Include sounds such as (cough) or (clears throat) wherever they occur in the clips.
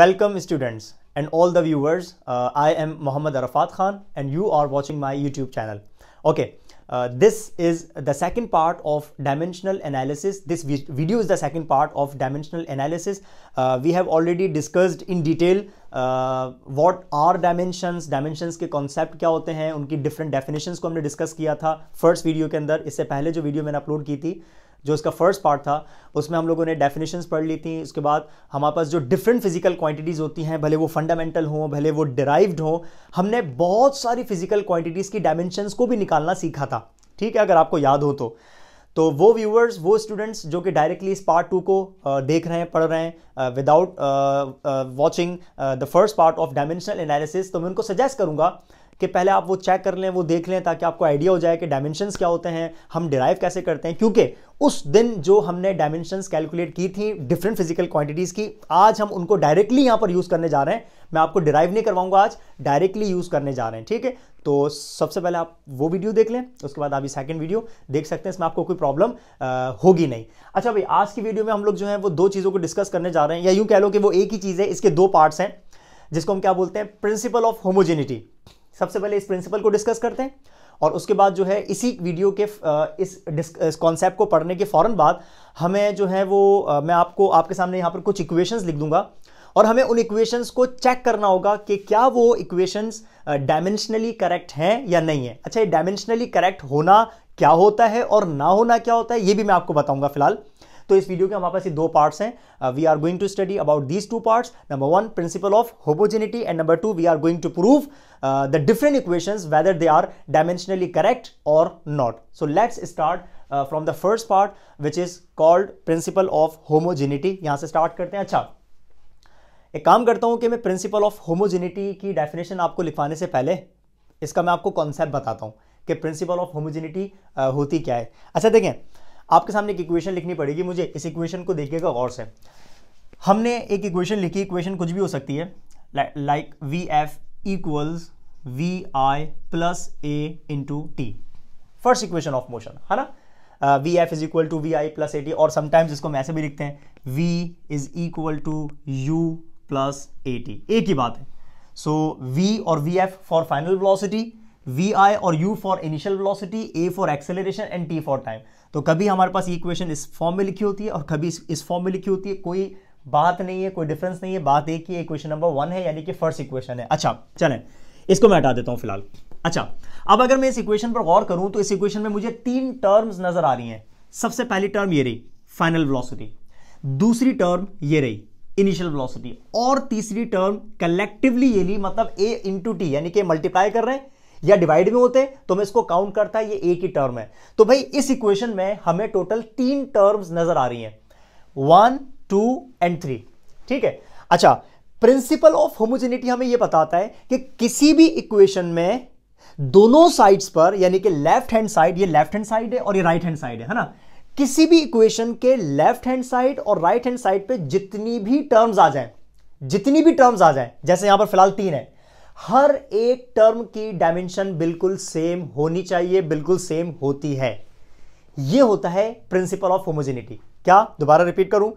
Welcome students and all the viewers. Uh, I am Muhammad Arafat Khan and you are watching my YouTube channel. Okay, uh, this is the second part of dimensional analysis. This video is the second part of dimensional analysis. Uh, we have already discussed in detail what are dimensions dimensions के concept क्या होते हैं उनकी different definitions को हमने discuss किया था first video के अंदर इससे पहले जो वीडियो मैंने अपलोड की थी जो इसका फर्स्ट पार्ट था उसमें हम लोगों ने डेफिनेशंस पढ़ ली थी उसके बाद हमारे पास जो डिफरेंट फिजिकल क्वांटिटीज़ होती हैं भले वो फंडामेंटल हों भले वो डिराइव्ड हों हमने बहुत सारी फिजिकल क्वांटिटीज़ की डायमेंशंस को भी निकालना सीखा था ठीक है अगर आपको याद हो तो तो वो व्यूअर्स वो स्टूडेंट्स जो कि डायरेक्टली इस पार्ट टू को देख रहे हैं पढ़ रहे हैं without watching the first part of dimensional analysis तो मैं उनको सजेस्ट करूंगा कि पहले आप वो चेक कर लें वो देख लें ताकि आपको आइडिया हो जाए कि डायमेंशन क्या होते हैं हम डिराइव कैसे करते हैं क्योंकि उस दिन जो हमने डायमेंशन कैलकुलेट की थी डिफरेंट फिजिकल क्वांटिटीज़ की आज हम उनको डायरेक्टली यहां पर यूज़ करने जा रहे हैं मैं आपको डिराइव नहीं करवाऊंगा आज डायरेक्टली यूज़ करने जा रहे हैं ठीक है तो सबसे पहले आप वो वीडियो देख लें उसके बाद आप सेकंड वीडियो देख सकते हैं इसमें आपको कोई प्रॉब्लम होगी नहीं अच्छा भाई आज की वीडियो में हम लोग जो है वो दो चीज़ों को डिस्कस करने जा रहे हैं या यूं कह लो कि वो एक ही चीज़ है इसके दो पार्ट्स हैं जिसको हम क्या बोलते हैं प्रिंसिपल ऑफ होमोजेनिटी सबसे पहले इस प्रिंसिपल को डिस्कस करते हैं और उसके बाद जो है इसी वीडियो के इस कॉन्सेप्ट को पढ़ने के फ़ौरन बाद हमें जो है वो मैं आपको आपके सामने यहाँ पर कुछ इक्वेशंस लिख दूंगा और हमें उन इक्वेशंस को चेक करना होगा कि क्या वो इक्वेशंस डायमेंशनली करेक्ट हैं या नहीं है अच्छा ये डायमेंशनली करेक्ट होना क्या होता है और ना होना क्या होता है ये भी मैं आपको बताऊंगा फिलहाल तो इस वीडियो के हमारे पास ये दो पार्ट्स हैं we are going to study about these two parts number one principle of homogeneity and number two we are going to prove the different equation whether they are dimensionally correct और not so let's start from the first part which is called principle of homogeneity यहां से start करते हैं अच्छा एक काम करता हूं कि मैं प्रिंसिपल ऑफ होमोजेनिटी की डेफिनेशन आपको लिखवाने से पहले इसका मैं आपको कॉन्सेप्ट बताता हूं कि प्रिंसिपल ऑफ होमोजेनिटी होती क्या है अच्छा देखें आपके सामने एक इक्वेशन लिखनी पड़ेगी मुझे इस इक्वेशन को देखिएगा गौर से हमने एक इक्वेशन लिखी इक्वेशन कुछ भी हो सकती है like V F equals V I plus A into T first equation of motion है ना V F is equal to V I plus A T और समटाइम्स इसको हम ऐसे भी लिखते हैं V is equal to U plus A T एक ही बात है सो वी और V F for final velocity V I और U for initial velocity A for acceleration and T for time तो कभी हमारे पास ये इस फॉर्म में लिखी होती है और कभी इस, फॉर्म में लिखी होती है कोई बात नहीं है कोई डिफरेंस नहीं है बात एक ही इक्वेशन नंबर वन है यानी कि फर्स्ट इक्वेशन है अच्छा चले इसको मैं हटा देता हूं फिलहाल अच्छा अब अगर मैं इस इक्वेशन पर गौर करूं तो इस इक्वेशन में मुझे तीन टर्म्स नजर आ रही हैं सबसे पहली टर्म ये रही फाइनल वेलोसिटी दूसरी टर्म ये रही इनिशियल वेलोसिटी और तीसरी टर्म कलेक्टिवली ये ली मतलब ए इंटू टी यानी कि मल्टीप्लाई कर रहे हैं या डिवाइड में होते तो मैं इसको काउंट करता ये एक ही टर्म है तो भाई इस इक्वेशन में हमें टोटल तीन टर्म्स नजर आ रही हैं वन टू एंड थ्री ठीक है अच्छा प्रिंसिपल ऑफ होमोजेनिटी हमें यह बताता है कि किसी भी इक्वेशन में दोनों साइड्स पर यानी कि लेफ्ट हैंड साइड ये लेफ्ट हैंड साइड है और ये राइट हैंड साइड है ना किसी भी इक्वेशन के लेफ्ट हैंड साइड और राइट हैंड साइड पे जितनी भी टर्म्स आ जाए जितनी भी टर्म्स आ जाए जैसे यहां पर फिलहाल तीन है हर एक टर्म की डायमेंशन बिल्कुल सेम होनी चाहिए बिल्कुल सेम होती है ये होता है प्रिंसिपल ऑफ होमोजेनिटी क्या दोबारा रिपीट करूं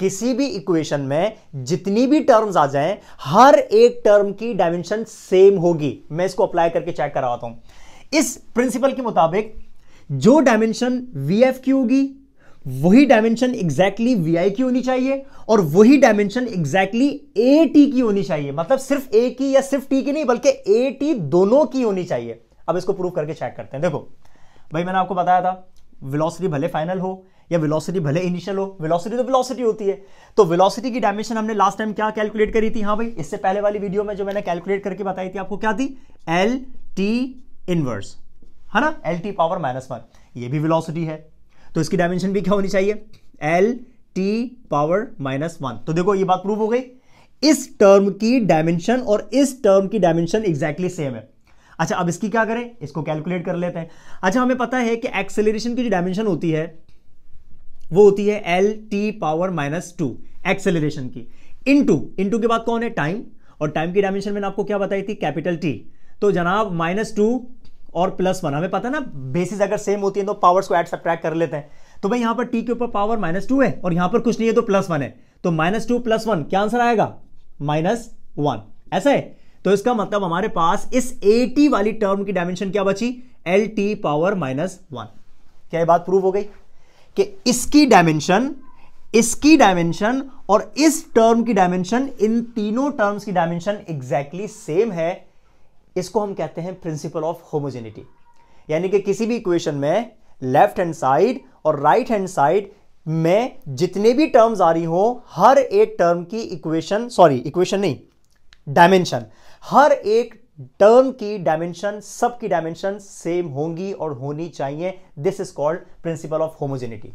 किसी भी इक्वेशन में जितनी भी टर्म्स आ जाएं हर एक टर्म की डायमेंशन सेम होगी मैं इसको अप्लाई करके चेक करवाता हूं इस प्रिंसिपल के मुताबिक जो डायमेंशन वी एफ की होगी वही डायमेंशन एग्जैक्टली वी आई की होनी चाहिए और वही डायमेंशन एग्जैक्टली ए टी की होनी चाहिए मतलब सिर्फ ए की या सिर्फ टी की नहीं बल्कि ए टी दोनों की होनी चाहिए अब इसको प्रूव करके चेक करते हैं देखो भाई मैंने आपको बताया था वेलोसिटी भले फाइनल हो या वेलोसिटी भले इनिशियल हो वेलोसिटी तो वेलोसिटी होती है तो वेलोसिटी की डायमेंशन हमने लास्ट टाइम क्या कैलकुलेट करी थी हाँ भाई इससे पहले वाली वीडियो में जो मैंने कैलकुलेट करके बताई थी आपको क्या थी एल टी इनवर्स है ना L T power minus one ये भी वेलोसिटी है तो इसकी डायमेंशन भी क्या होनी चाहिए L T power minus one तो देखो ये बात प्रूव हो गई इस टर्म की डायमेंशन और इस टर्म की डायमेंशन एग्जैक्टली सेम है अच्छा अब इसकी क्या करें इसको कैलकुलेट कर लेते हैं अच्छा हमें पता है कि एक्सेलरेशन की जो डायमेंशन होती है वो होती है L T power minus two acceleration की इन टू इन टू के बाद कौन है टाइम और टाइम की डायमेंशन मैंने आपको क्या बताई थी कैपिटल टी तो जनाब माइनस टू और प्लस वन हमें पता है ना बेसिस अगर सेम होती है तो पावर्स को एड सब्ट्रैक्ट कर लेते हैं तो भाई यहां पर टी के ऊपर पावर माइनस टू है और यहां पर कुछ नहीं है तो प्लस वन है तो माइनस टू प्लस वन क्या आंसर आएगा माइनस वन ऐसा है तो इसका मतलब हमारे पास इस एटी वाली टर्म की डायमेंशन क्या बची L T power minus one क्या ये बात प्रूव हो गई कि इसकी डायमेंशन इसकी डायमेंशन और इस टर्म की डायमेंशन इन तीनों टर्म्स की डायमेंशन एग्जैक्टली सेम है इसको हम कहते हैं प्रिंसिपल ऑफ होमोजेनिटी यानी कि किसी भी इक्वेशन में लेफ्ट हैंड साइड और राइट हैंड साइड में जितने भी टर्म्स आ रही हो हर एक टर्म की इक्वेशन सॉरी इक्वेशन नहीं डायमेंशन हर एक टर्म की डायमेंशन सब की डायमेंशन सेम होंगी और होनी चाहिए this is called principle of homogeneity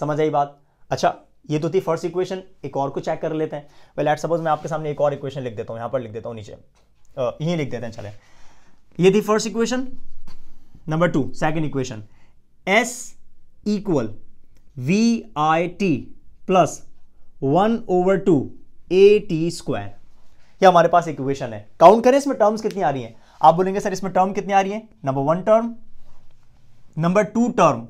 समझ आई बात अच्छा ये तो थी फर्स्ट इक्वेशन एक और को चेक कर लेते हैं वेल एट सपोज मैं आपके सामने एक और इक्वेशन लिख देता हूं यहां पर लिख देता हूं नीचे यही लिख देते हैं चले ये थी first equation number two second equation S equal V I T plus one over two A T square यह हमारे पास इक्वेशन है काउंट करें इसमें टर्म्स कितनी आ रही हैं आप बोलेंगे सर इसमें टर्म कितनी आ रही है number one term number two term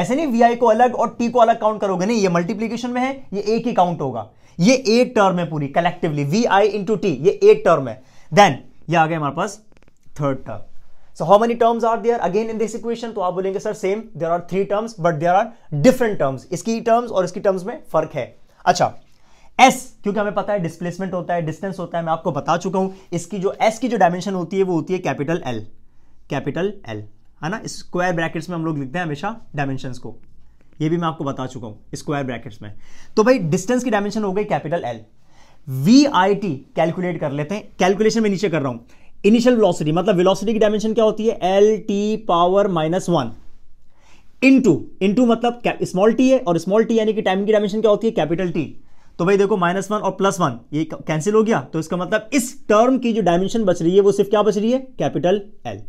ऐसे नहीं वी को अलग और टी को अलग काउंट करोगे नहीं ये मल्टीप्लीकेशन में है ये एक ही काउंट होगा ये एक टर्म है पूरी collectively V I into T ये एक टर्म है देन ये आ गया हमारे पास third term so how many terms are there again in this equation तो आप बोलेंगे sir same there are three terms but there are different terms इसकी टर्म्स और इसकी टर्म्स में फर्क है अच्छा एस क्योंकि हमें पता है डिस्प्लेसमेंट होता है डिस्टेंस होता है मैं आपको बता चुका हूं इसकी जो एस की जो डायमेंशन होती है वो होती है कैपिटल एल कैपिटल एल है ना स्क्वायर ब्रैकेट्स में हम लोग लिखते हैं हमेशा डायमेंशंस को ये भी मैं आपको बता चुका हूं स्क्वायर ब्रैकेट्स में तो भाई डिस्टेंस की डायमेंशन हो गई capital L V I T calculate कर लेते हैं कैलकुलेशन में नीचे कर रहा हूं इनिशियल वेलोसिटी मतलब वेलोसिटी की डायमेंशन क्या होती है L T power minus one into into मतलब स्मॉल टी है और स्मॉल टी यानी कि टाइम की डायमेंशन क्या होती है कैपिटल टी तो भाई देखो माइनस वन और प्लस वन ये कैंसिल हो गया तो इसका मतलब इस टर्म की जो डायमेंशन बच रही है वो सिर्फ क्या बच रही है कैपिटल एल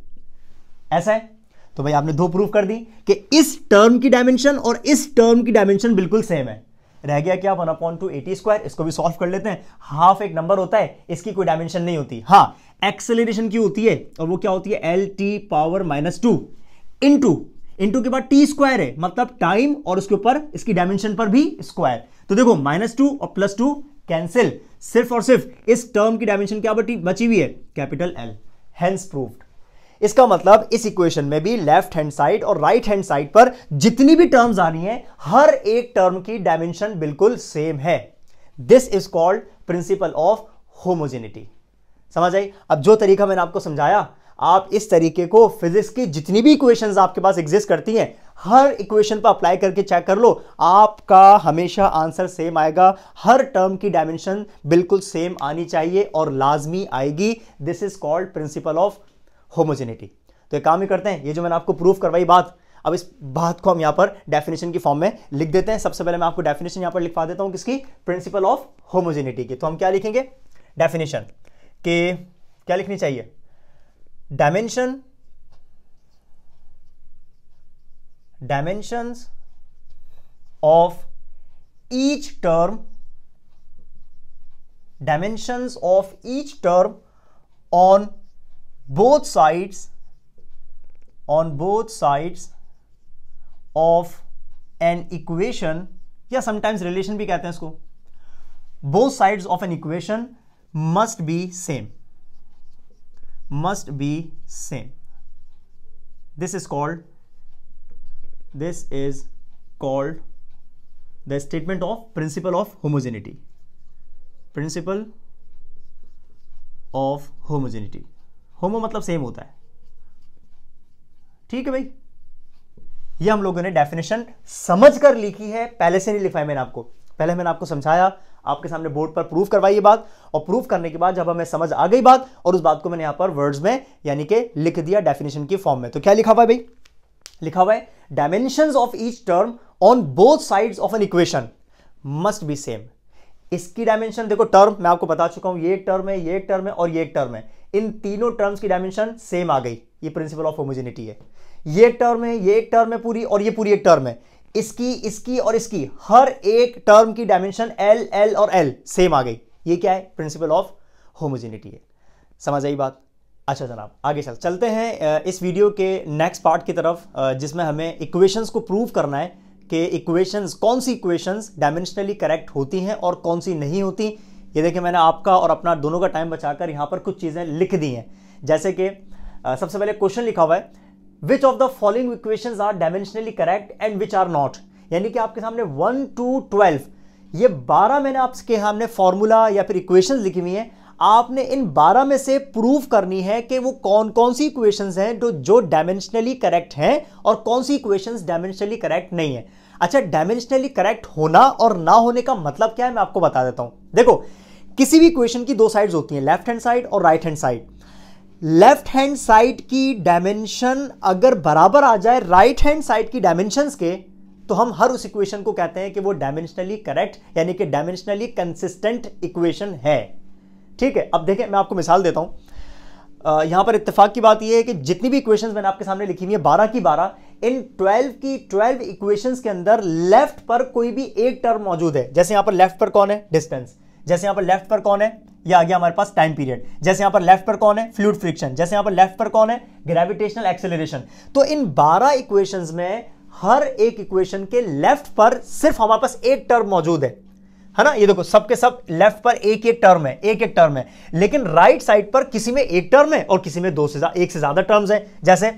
ऐसा है तो भाई आपने दो प्रूफ कर दी कि इस टर्म की डायमेंशन और इस टर्म की डायमेंशन बिल्कुल सेम है रह गया क्या one upon two A T square इसको भी सॉल्व कर लेते हैं हाफ एक नंबर होता है इसकी कोई डायमेंशन नहीं होती हाँ एक्सेलरेशन की होती है और वो क्या होती है L T power minus two into into के बाद टी स्क्वायर है मतलब टाइम और उसके ऊपर इसकी डायमेंशन पर भी स्क्वायर तो देखो माइनस टू और प्लस टू कैंसिल सिर्फ और सिर्फ इस टर्म की डायमेंशन क्या बची हुई है कैपिटल एल हैंस प्रूफ्ड इसका मतलब इस इक्वेशन में भी लेफ्ट हैंड साइड और राइट हैंड साइड पर जितनी भी टर्म्स आ रही हैं हर एक टर्म की डायमेंशन बिल्कुल सेम है this is called principle of homogeneity समझ आई अब जो तरीका मैंने आपको समझाया आप इस तरीके को फिजिक्स की जितनी भी इक्वेशन आपके पास एग्जिस्ट करती हैं हर इक्वेशन पर अप्लाई करके चेक कर लो आपका हमेशा आंसर सेम आएगा हर टर्म की डायमेंशन बिल्कुल सेम आनी चाहिए और लाजमी आएगी this is called principle of homogeneity तो एक काम ही करते हैं ये जो मैंने आपको प्रूफ करवाई बात अब इस बात को हम यहां पर डेफिनेशन की फॉर्म में लिख देते हैं सबसे पहले मैं आपको डेफिनेशन यहां पर लिखवा देता हूं किसकी प्रिंसिपल ऑफ होमोजेनिटी की तो हम क्या लिखेंगे डेफिनेशन के क्या लिखनी चाहिए dimension dimensions of each term dimension of each term on both sides on both sides of an equation yeah, sometimes relation भी कहते हैं इसको Both sides of an equation must be same. Must be same. this is called this is called the statement of principle of homogeneity principle of homogeneity होमो मतलब same होता है ठीक है भाई ये हम लोगों ने डेफिनेशन समझ कर लिखी है पहले से नहीं लिखवाई मैंने आपको पहले मैंने आपको समझाया आपके सामने बोर्ड पर प्रूफ करवाई बात और प्रूफ करने के बाद जब हमें समझ आ गई बात और उस बात को मैंने यहां पर वर्ड्स में यानी कि लिख दिया डेफिनेशन की फॉर्म में तो क्या लिखा हुआ है भाई लिखा हुआ है dimension of each term on both side of an equation must be same इसकी डायमेंशन देखो टर्म मैं आपको बता चुका हूं ये एक टर्म है ये एक टर्म है और ये एक टर्म है इन तीनों टर्म्स की डायमेंशन सेम आ गई ये प्रिंसिपल ऑफ होमोजेनिटी है ये एक टर्म है ये एक टर्म है पूरी और ये पूरी एक टर्म है इसकी इसकी और इसकी हर एक टर्म की डायमेंशन एल एल और एल सेम आ गई ये क्या है प्रिंसिपल ऑफ होमोजेनिटी है समझ आई बात अच्छा जनाब आगे चल चलते हैं इस वीडियो के नेक्स्ट पार्ट की तरफ जिसमें हमें इक्वेशंस को प्रूव करना है के इक्वेशंस कौन सी इक्वेशंस डायमेंशनली करेक्ट होती हैं और कौन सी नहीं होती ये देखिए मैंने आपका और अपना दोनों का टाइम बचाकर यहाँ पर कुछ चीज़ें लिख दी हैं जैसे कि सबसे पहले क्वेश्चन लिखा हुआ है which of the following equation are dimensionally correct and which are not यानी कि आपके सामने वन टू ट्वेल्व ये बारह मैंने आपके सामने फॉर्मूला या फिर इक्वेशन लिखी हुई हैं आपने इन 12 में से प्रूव करनी है कि वो कौन कौन सी इक्वेशंस हैं जो जो डायमेंशनली करेक्ट हैं और कौन सी इक्वेशंस डायमेंशनली करेक्ट नहीं है अच्छा डायमेंशनली करेक्ट होना और ना होने का मतलब क्या है मैं आपको बता देता हूं देखो किसी भी इक्वेशन की दो साइड्स होती हैं लेफ्ट हैंड साइड और right hand side left hand side की डायमेंशन अगर बराबर आ जाए राइट हैंड साइड की डायमेंशन के तो हम हर उस इक्वेशन को कहते हैं कि वो डायमेंशनली करेक्ट यानी कि डायमेंशनली कंसिस्टेंट इक्वेशन है ठीक है अब देखें मैं आपको मिसाल देता आ, यहां पर इत्तेफाक की बात यह है कि जितनी भी इक्वेशंस मैंने आपके सामने लिखी हुई है बारह की बारह इन ट्वेल्व की ट्वेल्व इक्वेशंस के अंदर लेफ्ट पर कोई भी एक टर्म मौजूद है जैसे यहां पर लेफ्ट पर कौन है डिस्टेंस जैसे यहां पर लेफ्ट पर कौन है या आ गया हमारे पास टाइम पीरियड जैसे यहां पर लेफ्ट पर कौन है फ्लूड फ्रिक्शन जैसे यहां पर लेफ्ट पर कौन है ग्रेविटेशनल एक्सेलरेशन तो इन बारह इक्वेशंस में हर एक इक्वेशन के लेफ्ट पर सिर्फ हमारे पास एक टर्म मौजूद है है ना ये देखो सबके सब लेफ्ट पर एक एक टर्म है एक एक टर्म है लेकिन राइट साइड पर किसी में एक टर्म है और किसी में दो से एक से ज्यादा टर्म्स है जैसे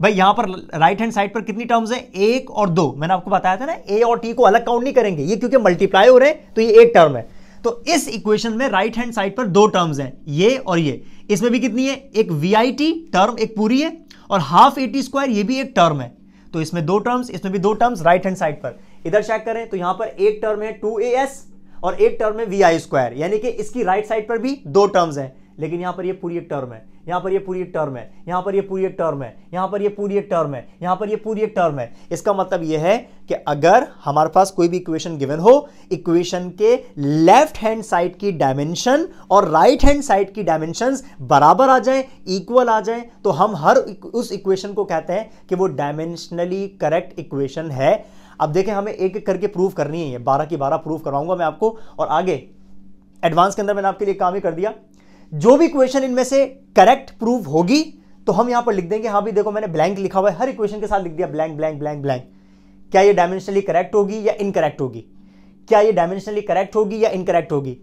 भाई यहां पर राइट हैंड साइड पर कितनी टर्म्स है एक और दो मैंने आपको बताया था ना ए और टी को अलग काउंट नहीं करेंगे ये क्योंकि मल्टीप्लाई हो रहे हैं तो ये एक टर्म है तो इस इक्वेशन में राइट हैंड साइड पर दो टर्म्स हैं ये और ये इसमें भी कितनी है एक वी टर्म एक पूरी है और हाफ ए टी स्क्वायर ये भी एक टर्म है तो इसमें दो टर्म्स इसमें भी दो टर्म्स राइट हैंड साइड पर इधर चेक करें तो यहां पर एक टर्म है टू ए एस और एक टर्म है वी आई स्क्वायर यानी कि इसकी राइट साइड पर भी दो टर्म्स हैं लेकिन यहाँ पर ये पूरी एक टर्म है यहाँ पर ये पूरी एक टर्म है यहाँ पर ये पूरी एक टर्म है यहाँ पर ये पूरी एक टर्म है यहाँ पर ये पूरी एक टर्म है इसका मतलब ये है कि अगर हमारे पास कोई भी इक्वेशन गिवन हो इक्वेशन के लेफ्ट हैंड साइड की डायमेंशन और राइट हैंड साइड की डायमेंशंस बराबर आ जाएं इक्वल आ जाएं तो हम हर उस इक्वेशन को कहते हैं कि वो डायमेंशनली करेक्ट इक्वेशन है अब देखें हमें एक एक करके प्रूफ करनी है बारह की बारह प्रूफ करवाऊंगा मैं आपको और आगे एडवांस के अंदर मैंने आपके लिए काम ही कर दिया जो भी क्वेश्चन इनमें से करेक्ट प्रूफ होगी तो हम यहां पर लिख देंगे हाँ भी देखो मैंने ब्लैंक लिखा हुआ है हर इक्वेशन के साथ लिख दिया ब्लैंक ब्लैंक ब्लैंक ब्लैंक क्या ये डायमेंशनली करेक्ट होगी या इनकरेक्ट होगी क्या ये डायमेंशनली करेक्ट होगी या इनकरेक्ट होगी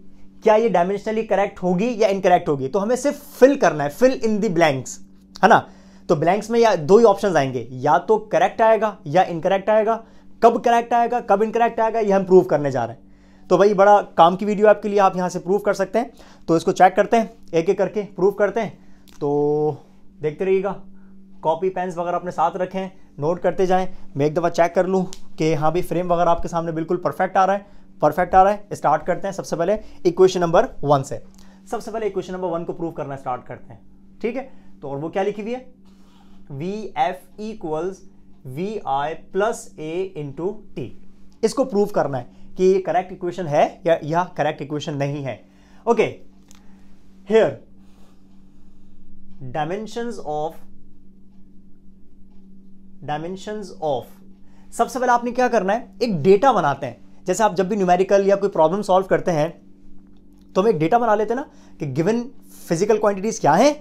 क्या ये डायमेंशनली करेक्ट होगी या इनकरेक्ट होगी तो हमें सिर्फ फिल करना है फिल इन दी ब्लैंक्स है ना तो ब्लैंक्स में या दो ही ऑप्शन आएंगे या तो करेक्ट आएगा या इनकरेक्ट आएगा कब करेक्ट आएगा कब इनकरेक्ट आएगा ये हम प्रूव करने जा रहे हैं तो भाई बड़ा काम की वीडियो आपके लिए आप यहाँ से प्रूव कर सकते हैं तो इसको चेक करते हैं एक एक करके प्रूव करते हैं तो देखते रहिएगा कॉपी पेन्स वगैरह अपने साथ रखें नोट करते जाएं मैं एक दफ़ा चेक कर लूँ कि हाँ भाई फ्रेम वगैरह आपके सामने बिल्कुल परफेक्ट आ रहा है परफेक्ट आ रहा है स्टार्ट करते हैं सबसे पहले इक्वेशन नंबर वन से सबसे पहले इक्वेशन नंबर वन को प्रूव करना स्टार्ट करते हैं ठीक है तो और वो क्या लिखी हुई है V F equals V I plus A into T इसको प्रूव करना है कि ये करेक्ट इक्वेशन है या यह करेक्ट इक्वेशन नहीं है okay here dimensions of dimensions of सबसे पहले आपने क्या करना है एक डेटा बनाते हैं जैसे आप जब भी न्यूमेरिकल या कोई प्रॉब्लम सॉल्व करते हैं तो हम एक डेटा बना लेते हैं ना कि गिवन फिजिकल क्वांटिटीज क्या है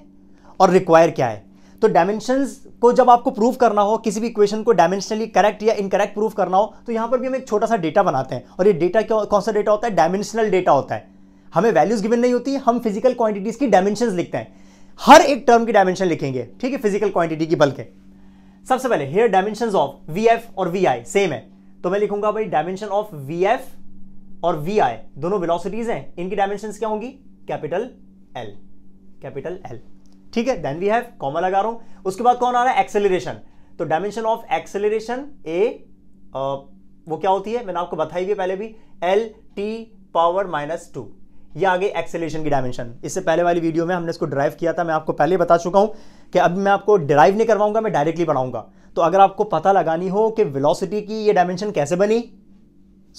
और रिक्वायर क्या है तो डायमेंशन को जब आपको प्रूव करना हो किसी भी इक्वेशन को डायमेंशनली करेक्ट या इनकरेक्ट प्रूव करना हो तो यहां पर भी हम एक छोटा सा डेटा बनाते हैं और ये डेटा कौन सा डेटा होता है डायमेंशनल डेटा होता है हमें वैल्यूज गिवन नहीं होती हम फिजिकल क्वांटिटीज की डायमेंशन लिखते हैं हर एक टर्म की डायमेंशन लिखेंगे ठीक है फिजिकल क्वांटिटी की बल्कि सबसे पहले here dimension of V F और वी आई सेम है तो मैं लिखूंगा भाई डायमेंशन ऑफ वी एफ और वी आई दोनों विलोसिटीज हैं इनकी डायमेंशन क्या होंगी कैपिटल एल कैपिटल एल ठीक है देन वी हैव कॉमा लगा रहा हूं उसके बाद कौन आ रहा है एक्सेलरेशन तो डायमेंशन ऑफ एक्सेलरेशन ए वो क्या होती है मैंने आपको बताई भी पहले भी L T power minus two ये आगे एक्सेलेशन की डायमेंशन इससे पहले वाली वीडियो में हमने इसको ड्राइव किया था मैं आपको पहले बता चुका हूं कि अब मैं आपको ड्राइव नहीं करवाऊंगा मैं डायरेक्टली पढ़ाऊंगा तो अगर आपको पता लगानी हो कि वेलोसिटी की ये डायमेंशन कैसे बनी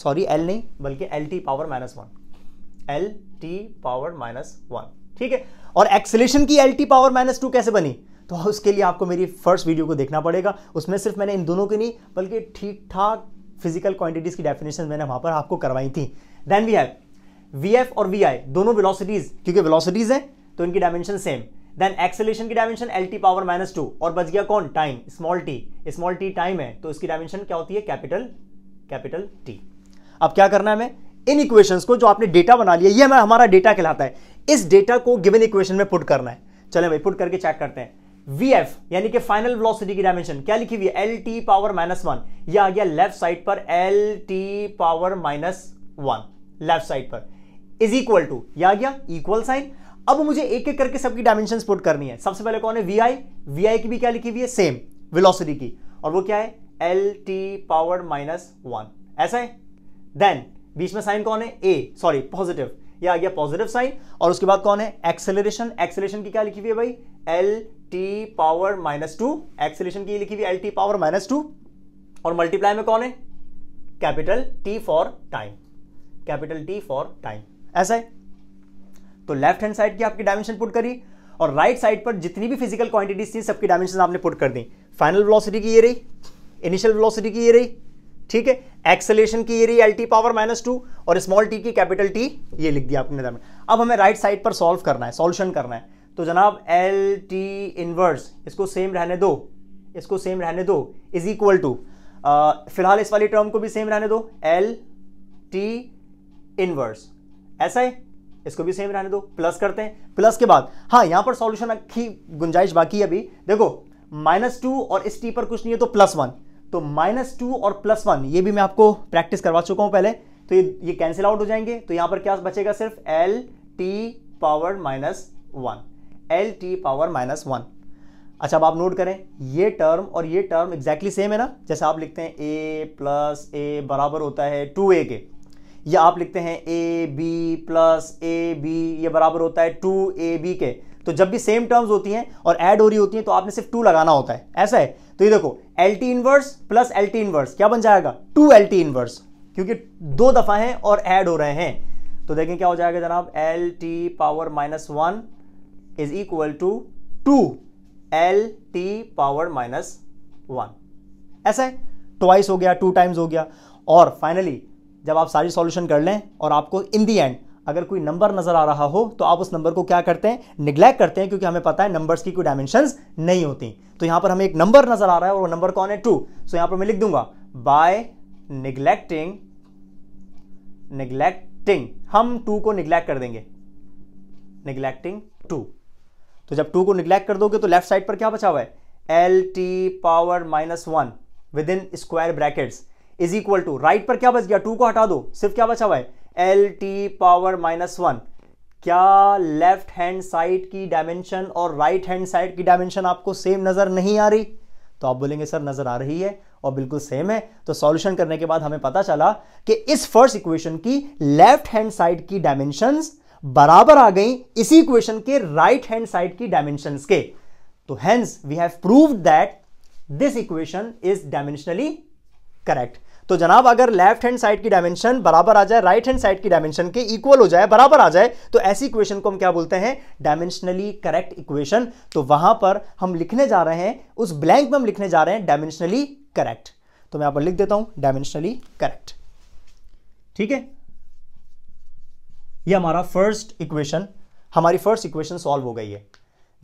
सॉरी एल नहीं बल्कि L T power minus one L T power minus one ठीक है और एक्सेलेशन की एल पावर माइनस टू कैसे बनी तो उसके लिए आपको मेरी फर्स्ट वीडियो को देखना पड़ेगा उसमें सिर्फ मैंने इन दोनों की नहीं बल्कि ठीक ठाक फिजिकल क्वांटिटीज की डेफिनेशन मैंने वहां पर आपको करवाई थी then we have V F और वी आई दोनों विलोसिटीज क्योंकि विलोसिटीज हैं तो इनकी डायमेंशन सेम देन एक्सेलेशन की dimension L T power minus two और बच गया कौन time small t small t time है तो इसकी डायमेंशन क्या होती है कैपिटल कैपिटल टी अब क्या करना है हमें इन इक्वेशंस को जो आपने डेटा बना लिया ये हमारा डेटा कहलाता है इस डेटा को गिवन इक्वेशन में पुट करना है चले भाई पुट करके चेक करते हैं Vf यानी कि फाइनल वेलोसिटी की डायमेंशन क्या लिखी हुई है L T power minus one यह आ गया लेफ्ट साइड पर L T power minus one left side पर इज इक्वल टू यह आ गया इक्वल साइन अब मुझे एक एक करके सबकी डायमेंशन पुट करनी है सबसे पहले कौन है वी आई वी आई की भी क्या लिखी हुई है सेम वेलोसिटी की और वो क्या है L T power minus one ऐसा है देन बीच में साइन कौन है ए सॉरी पॉजिटिव ये आ गया पॉजिटिव साइन और उसके बाद कौन है एक्सेलरेशन एक्सेलरेशन की क्या लिखी हुई है भाई L T power minus two acceleration की लिखी हुई L T power minus two और मल्टीप्लाई में कौन है capital T for time capital T for time ऐसा है तो लेफ्ट हैंड साइड की आपकी डायमेंशन पुट करी और राइट right साइड पर जितनी भी फिजिकल क्वांटिटीज थी सबकी डायमेंशन आपने पुट कर दी फाइनल वेलोसिटी की ये रही इनिशियल वेलोसिटी की ये रही ठीक है एक्सेलेशन की ये रही L T power minus two और स्मॉल टी की कैपिटल टी ये लिख दिया आपने में अब हमें राइट right साइड पर सॉल्व करना है सॉल्यूशन करना है तो जनाब एल टी इनवर्स इसको सेम रहने दो इसको सेम रहने दो इज इक्वल टू फिलहाल इस वाली टर्म को भी सेम रहने दो एल टी इनवर्स ऐसा है इसको भी सेम रहने दो प्लस करते हैं प्लस के बाद हाँ यहां पर सॉल्यूशन की गुंजाइश बाकी है अभी देखो माइनस टू और इस टी पर कुछ नहीं है तो प्लस वन तो माइनस टू और प्लस वन ये भी मैं आपको प्रैक्टिस करवा चुका हूं पहले तो ये ये कैंसिल आउट हो जाएंगे तो यहां पर क्या बचेगा सिर्फ L T power minus one L T power minus one अच्छा अब आप नोट करें ये टर्म और ये टर्म एग्जैक्टली सेम है ना जैसे आप लिखते हैं ए प्लस ए बराबर होता है टू ए के या आप लिखते हैं A B plus A B ये बराबर होता है टू ए बी के तो जब भी सेम टर्म्स होती हैं और ऐड हो रही होती हैं तो आपने सिर्फ टू लगाना होता है ऐसा है तो ये देखो L T inverse plus L T inverse क्या बन जाएगा टू एल टी इनवर्स क्योंकि दो दफा हैं और ऐड हो रहे हैं तो देखें क्या हो जाएगा जनाब L T power minus one is equal to two L T power minus one ऐसा है ट्वाइस हो गया टू टाइम्स हो गया और फाइनली जब आप सारी सॉल्यूशन कर लें और आपको इन दी एंड अगर कोई नंबर नज़र आ रहा हो तो आप उस नंबर को क्या करते हैं निग्लेक्ट करते हैं क्योंकि हमें पता है नंबर्स की कोई डायमेंशन नहीं होती तो यहां पर हमें एक नंबर नज़र आ रहा है और वो नंबर कौन है टू सो यहां पर मैं लिख दूंगा बाय निग्लेक्टिंग निग्लेक्टिंग हम टू को निग्लेक्ट कर देंगे निग्लेक्टिंग टू तो जब टू को निग्लेक्ट कर दोगे तो लेफ्ट साइड पर क्या बचा हुआ है L T power minus one within square bracket is equal to right पर क्या बच गया टू को हटा दो सिर्फ क्या बचा हुआ है L T power minus one क्या लेफ्ट हैंड साइड की डायमेंशन और राइट हैंड साइड की डायमेंशन आपको सेम नज़र नहीं आ रही तो आप बोलेंगे सर नज़र आ रही है और बिल्कुल सेम है तो सॉल्यूशन करने के बाद हमें पता चला कि इस फर्स्ट इक्वेशन की लेफ्ट हैंड साइड की डायमेंशन बराबर आ गई इसी इक्वेशन के राइट हैंड साइड की डायमेंशन के तो hence we have prove that this equation is dimensionally correct तो जनाब अगर लेफ्ट हैंड साइड की डायमेंशन बराबर आ जाए राइट हैंड साइड की डायमेंशन के इक्वल हो जाए बराबर आ जाए तो ऐसी इक्वेशन को हम क्या बोलते हैं डायमेंशनली करेक्ट इक्वेशन तो वहां पर हम लिखने जा रहे हैं उस ब्लैंक में हम लिखने जा रहे हैं डायमेंशनली करेक्ट तो मैं यहां पर लिख देता हूं डायमेंशनली करेक्ट ठीक है यह हमारा फर्स्ट इक्वेशन हमारी फर्स्ट इक्वेशन सॉल्व हो गई है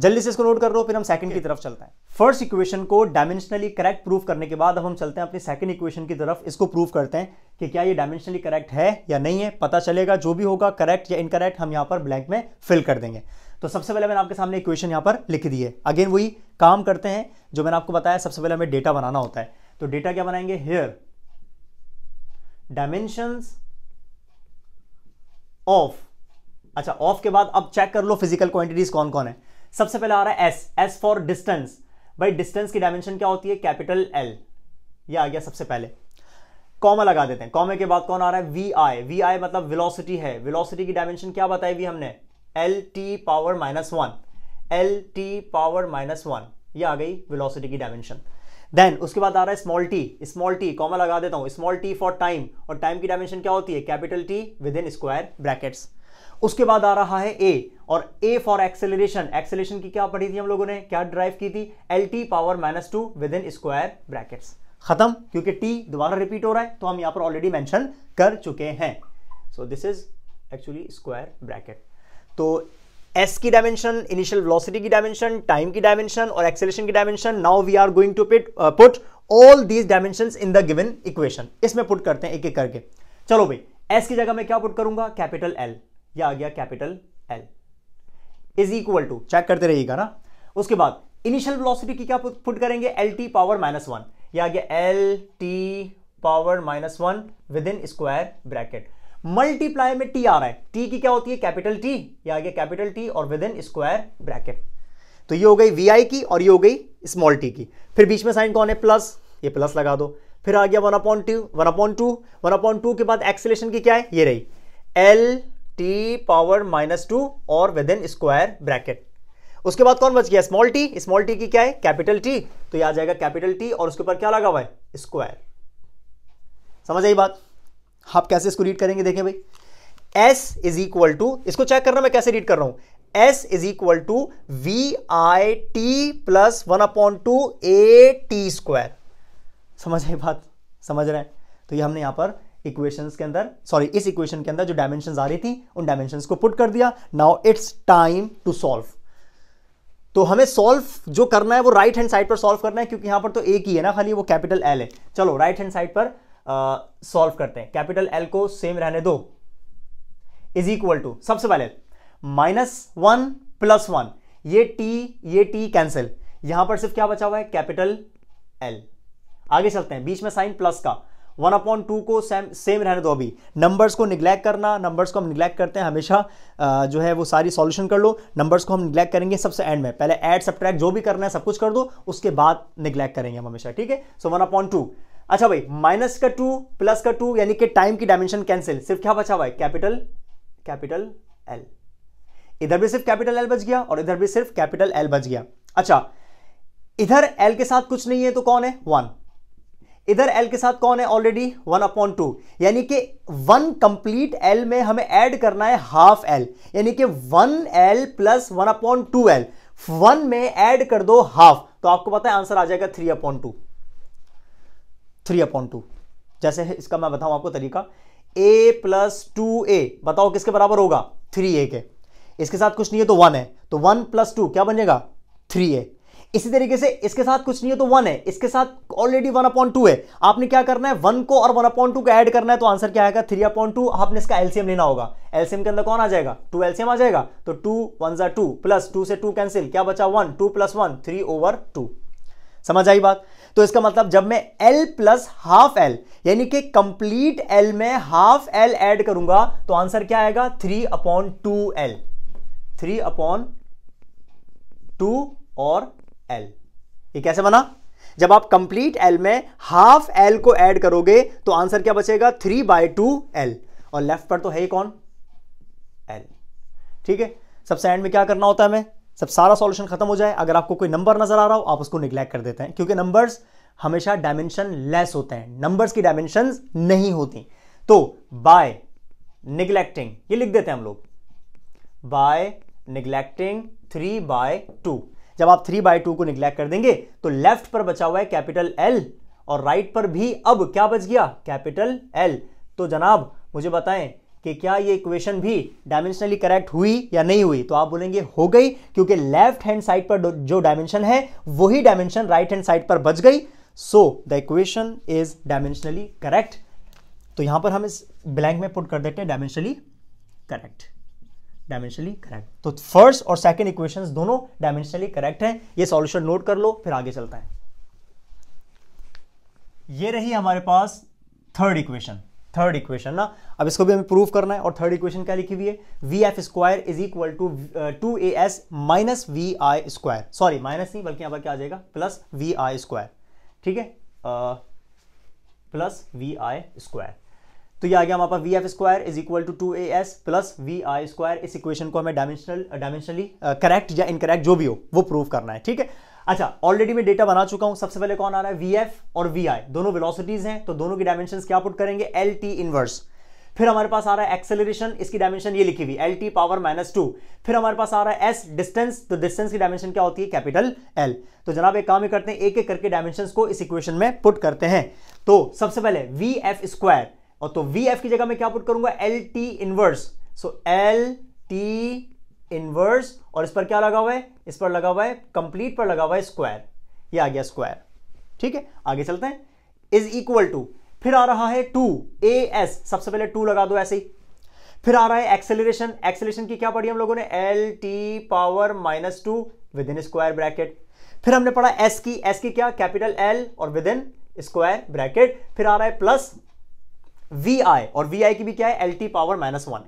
जल्दी से इसको नोट कर लो फिर हम सेकंड की तरफ चलते हैं फर्स्ट इक्वेशन को डायमेंशनली करेक्ट प्रूफ करने के बाद अब हम चलते हैं अपनी सेकंड इक्वेशन की तरफ इसको प्रूफ करते हैं कि क्या ये डायमेंशनली करेक्ट है या नहीं है पता चलेगा जो भी होगा करेक्ट या इनकरेक्ट हम यहाँ पर ब्लैंक में फिल कर देंगे तो सबसे पहले मैंने आपके सामने इक्वेशन यहाँ पर लिख दी है अगेन वही काम करते हैं जो मैंने आपको बताया सबसे पहले हमें डेटा बनाना होता है तो डेटा क्या बनाएंगे हेयर डायमेंशन ऑफ अच्छा ऑफ के बाद अब चेक कर लो फिजिकल क्वांटिटीज कौन कौन है सबसे पहले आ रहा है एस एस फॉर डिस्टेंस भाई डिस्टेंस की डायमेंशन क्या होती है कैपिटल एल ये आ गया सबसे पहले कॉमा लगा देते हैं कॉमे के बाद कौन आ रहा है वी आई वी आई मतलब विलोसिटी है विलोसिटी की डायमेंशन क्या बताई भी हमने L T power minus one L T power minus one ये आ गई विलोसिटी की डायमेंशन देन उसके बाद आ रहा है small t small t comma लगा देता हूँ स्मॉल टी फॉर टाइम और टाइम की डायमेंशन क्या होती है capital T within square brackets उसके बाद आ रहा है ए और ए फॉर एक्सेलरेशन एक्सेलरेशन की क्या पढ़ी थी हम लोगों ने क्या ड्राइव की थी L T power minus two within square brackets खत्म क्योंकि टी दोबारा रिपीट हो रहा है तो हम यहां पर ऑलरेडी मेंशन कर चुके हैं so this is actually square bracket तो एस की डायमेंशन इनिशियल वेलोसिटी की डायमेंशन टाइम की डायमेंशन और एक्सेलेशन की dimension now we are going to pit put all these dimension in the given equation इसमें पुट करते हैं एक एक करके चलो भाई एस की जगह मैं क्या पुट करूंगा कैपिटल एल ये आ गया capital L is equal to check करते रहिएगा ना उसके बाद इनिशियल वेलोसिटी की क्या पुट करेंगे L T power minus one ये आ गया L T power minus one within square bracket multiply में टी आ रहा है टी की क्या होती है कैपिटल टी ये आ गया कैपिटल टी और विद इन स्क्वायर ब्रैकेट तो ये हो गई वी आई की और ये हो गई स्मॉल टी की फिर बीच में साइन कौन है प्लस ये प्लस लगा दो फिर आ गया one upon two one upon two one upon two के बाद एक्सेलेशन की क्या है ये रही L T power minus two और विद इन स्क्वायर ब्रैकेट उसके बाद कौन बच गया स्मॉल टी स्मॉल टी की क्या है कैपिटल टी तो यह आ जाएगा कैपिटल टी और उसके ऊपर क्या लगा हुआ है स्क्वायर समझ आई बात आप कैसे इसको रीड करेंगे देखें भाई एस इज इक्वल टू इसको चेक करना मैं कैसे रीड कर रहा हूं S is equal to V I T plus one upon two A T square समझ आई बात समझ रहे हैं तो ये हमने यहां पर इक्वेशंस के अंदर सॉरी इस इक्वेशन के अंदर जो डायमेंशन आ रही थी उन डायमेंशन को पुट कर दिया now it's time to solve तो हमें सॉल्व जो करना है वो राइट हैंड साइड पर सॉल्व करना है क्योंकि यहां पर तो एक ही है ना खाली वो कैपिटल एल है चलो राइट हैंड साइड पर सॉल्व uh, करते हैं कैपिटल एल को सेम रहने दो इज इक्वल टू सबसे पहले माइनस वन प्लस वन ये टी ये टी कैंसिल यहां पर सिर्फ क्या बचा हुआ है कैपिटल एल आगे चलते हैं बीच में साइन प्लस का वन अपॉन टू को सेम सेम रहने दो अभी नंबर्स को निगलेक्ट करना नंबर्स को हम निगलेक्ट करते हैं हमेशा जो है वो सारी सॉल्यूशन कर लो नंबर्स को हम निगलेक्ट करेंगे सबसे एंड में पहले एड सब्ट्रैक्ट जो भी करना है सब कुछ कर दो उसके बाद निग्लेक्ट करेंगे हम हमेशा ठीक है सो वन अपॉन टू अच्छा भाई माइनस का टू प्लस का टू यानी कि टाइम की डायमेंशन कैंसिल सिर्फ क्या बचा हुआ है कैपिटल कैपिटल एल इधर भी सिर्फ कैपिटल एल बच गया और इधर भी सिर्फ कैपिटल एल बच गया अच्छा इधर एल के साथ कुछ नहीं है तो कौन है वन इधर एल के साथ कौन है ऑलरेडी वन अपॉन टू यानी कि वन कंप्लीट एल में हमें ऐड करना है हाफ एल यानी कि one L plus one upon two L one में ऐड कर दो हाफ तो आपको पता है आंसर आ जाएगा three upon two three upon two जैसे इसका मैं बताऊं आपको तरीका ए प्लस टू ए बताओ किसके बराबर होगा थ्री ए के इसके साथ कुछ नहीं है तो वन है तो वन प्लस टू क्या बनेगा थ्री ए इसी तरीके से इसके साथ कुछ नहीं है तो वन है इसके साथ ऑलरेडी वन अपॉइंट टू है आपने क्या करना है वन को और वन अपॉइंट टू को ऐड करना है तो आंसर क्या आएगा थ्री अपॉइंट टू आपने इसका एलसीएम लेना होगा एलसीएम के अंदर कौन आ जाएगा टू एलसीएम आ जाएगा तो टू वन जा टू प्लस टू से टू कैंसिल क्या बचा one two plus one three over two समझ आई बात तो इसका मतलब जब मैं एल प्लस हाफ एल यानी कि कंप्लीट एल में हाफ एल एड करूंगा तो आंसर क्या आएगा three upon two L three upon two और एल ये कैसे बना जब आप कंप्लीट एल में हाफ एल को ऐड करोगे तो आंसर क्या बचेगा थ्री बाय टू एल और लेफ्ट पर तो है ही कौन एल ठीक है सबसे एंड में क्या करना होता है हमें सब सारा सॉल्यूशन खत्म हो जाए अगर आपको कोई नंबर नजर आ रहा हो आप उसको निग्लेक्ट कर देते हैं क्योंकि नंबर्स हमेशा डायमेंशन लेस होते हैं नंबर्स की डायमेंशन नहीं होती तो बाय निग्लेक्टिंग ये लिख देते हैं हम लोग by neglecting three by two जब आप थ्री बाय टू को निग्लेक्ट कर देंगे तो लेफ्ट पर बचा हुआ है कैपिटल एल और राइट पर भी अब क्या बच गया कैपिटल एल तो जनाब मुझे बताएं कि क्या ये इक्वेशन भी डायमेंशनली करेक्ट हुई या नहीं हुई तो आप बोलेंगे हो गई क्योंकि लेफ्ट हैंड साइड पर जो डायमेंशन है वही डायमेंशन राइट हैंड साइड पर बच गई so the equation is dimensionally correct तो यहां पर हम इस ब्लैंक में पुट कर देते हैं डायमेंशनली करेक्ट डायमेंशनली करेक्ट तो फर्स्ट और सेकेंड इक्वेशन दोनों डायमेंशनली करेक्ट हैं ये सॉल्यूशन नोट कर लो फिर आगे चलता है ये रही हमारे पास थर्ड इक्वेशन थर्ड इक्वेशन ना अब इसको भी हमें प्रूव करना है और थर्ड इक्वेशन क्या लिखी हुई है V F square is equal to two A S minus V I square sorry minus नहीं बल्कि यहां पर क्या आ जाएगा प्लस वी आई स्क्वायर ठीक है प्लस वी आई स्क्वायर तो ये आ गया हमारे पास V F square is equal to two A S plus V I square इस इक्वेशन को हमें डायमेंशनल डायमेंशनली करेक्ट या इनकरेक्ट जो भी हो वो प्रूव करना है ठीक है अच्छा ऑलरेडी मैं डेटा बना चुका हूं सबसे पहले कौन आ रहा है वी एफ और वी आई दोनों वेलोसिटीज हैं तो दोनों की डायमेंशन क्या पुट करेंगे एल टी इनवर्स फिर हमारे पास आ रहा है एक्सेलरेशन इसकी डायमेंशन ये लिखी हुई L T power minus two फिर हमारे पास आ रहा है एस डिस्टेंस तो डिस्टेंस की डायमेंशन क्या होती है कैपिटल एल तो जनाब एक काम ही करते हैं एक एक करके डायमेंशन को इस इक्वेशन में पुट करते हैं तो सबसे पहले वी एफ स्क्वायर और तो वी एफ की जगह मैं क्या पुट करूंगा L T inverse so L T inverse और इस पर क्या लगा हुआ है इस पर लगा हुआ है कंप्लीट पर लगा हुआ है स्क्वायर ये आ गया स्क्वायर ठीक है आगे चलते हैं इज इक्वल टू फिर आ रहा है टू ए एस सबसे पहले टू लगा दो ऐसे ही फिर आ रहा है एक्सेलरेशन एक्सेलरेशन की क्या पढ़ी हम लोगों ने L T power minus two within square bracket फिर हमने पढ़ा एस की एस की क्या कैपिटल एल और विद इन स्क्वायर ब्रैकेट फिर आ रहा है प्लस वी आई और वी आई की भी क्या है L T power minus one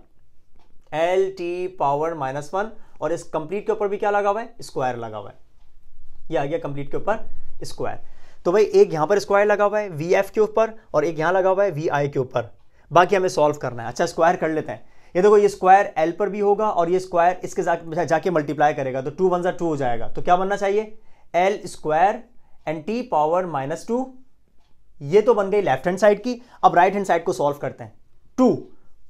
L T power minus one और इस कंप्लीट के ऊपर भी क्या लगा हुआ है स्क्वायर लगा हुआ है ये आ गया कंप्लीट के ऊपर स्क्वायर तो भाई एक यहां पर स्क्वायर लगा हुआ है वी एफ के ऊपर और एक यहां लगा हुआ है वी आई के ऊपर बाकी हमें सॉल्व करना है अच्छा स्क्वायर कर लेते हैं ये देखो ये स्क्वायर एल पर भी होगा और ये स्क्वायर इसके जा, जाके मल्टीप्लाई करेगा तो टू वन सा टू हो जाएगा तो क्या बनना चाहिए L square and T power minus two ये तो बन गई लेफ्ट हैंड साइड की अब राइट हैंड साइड को सॉल्व करते हैं टू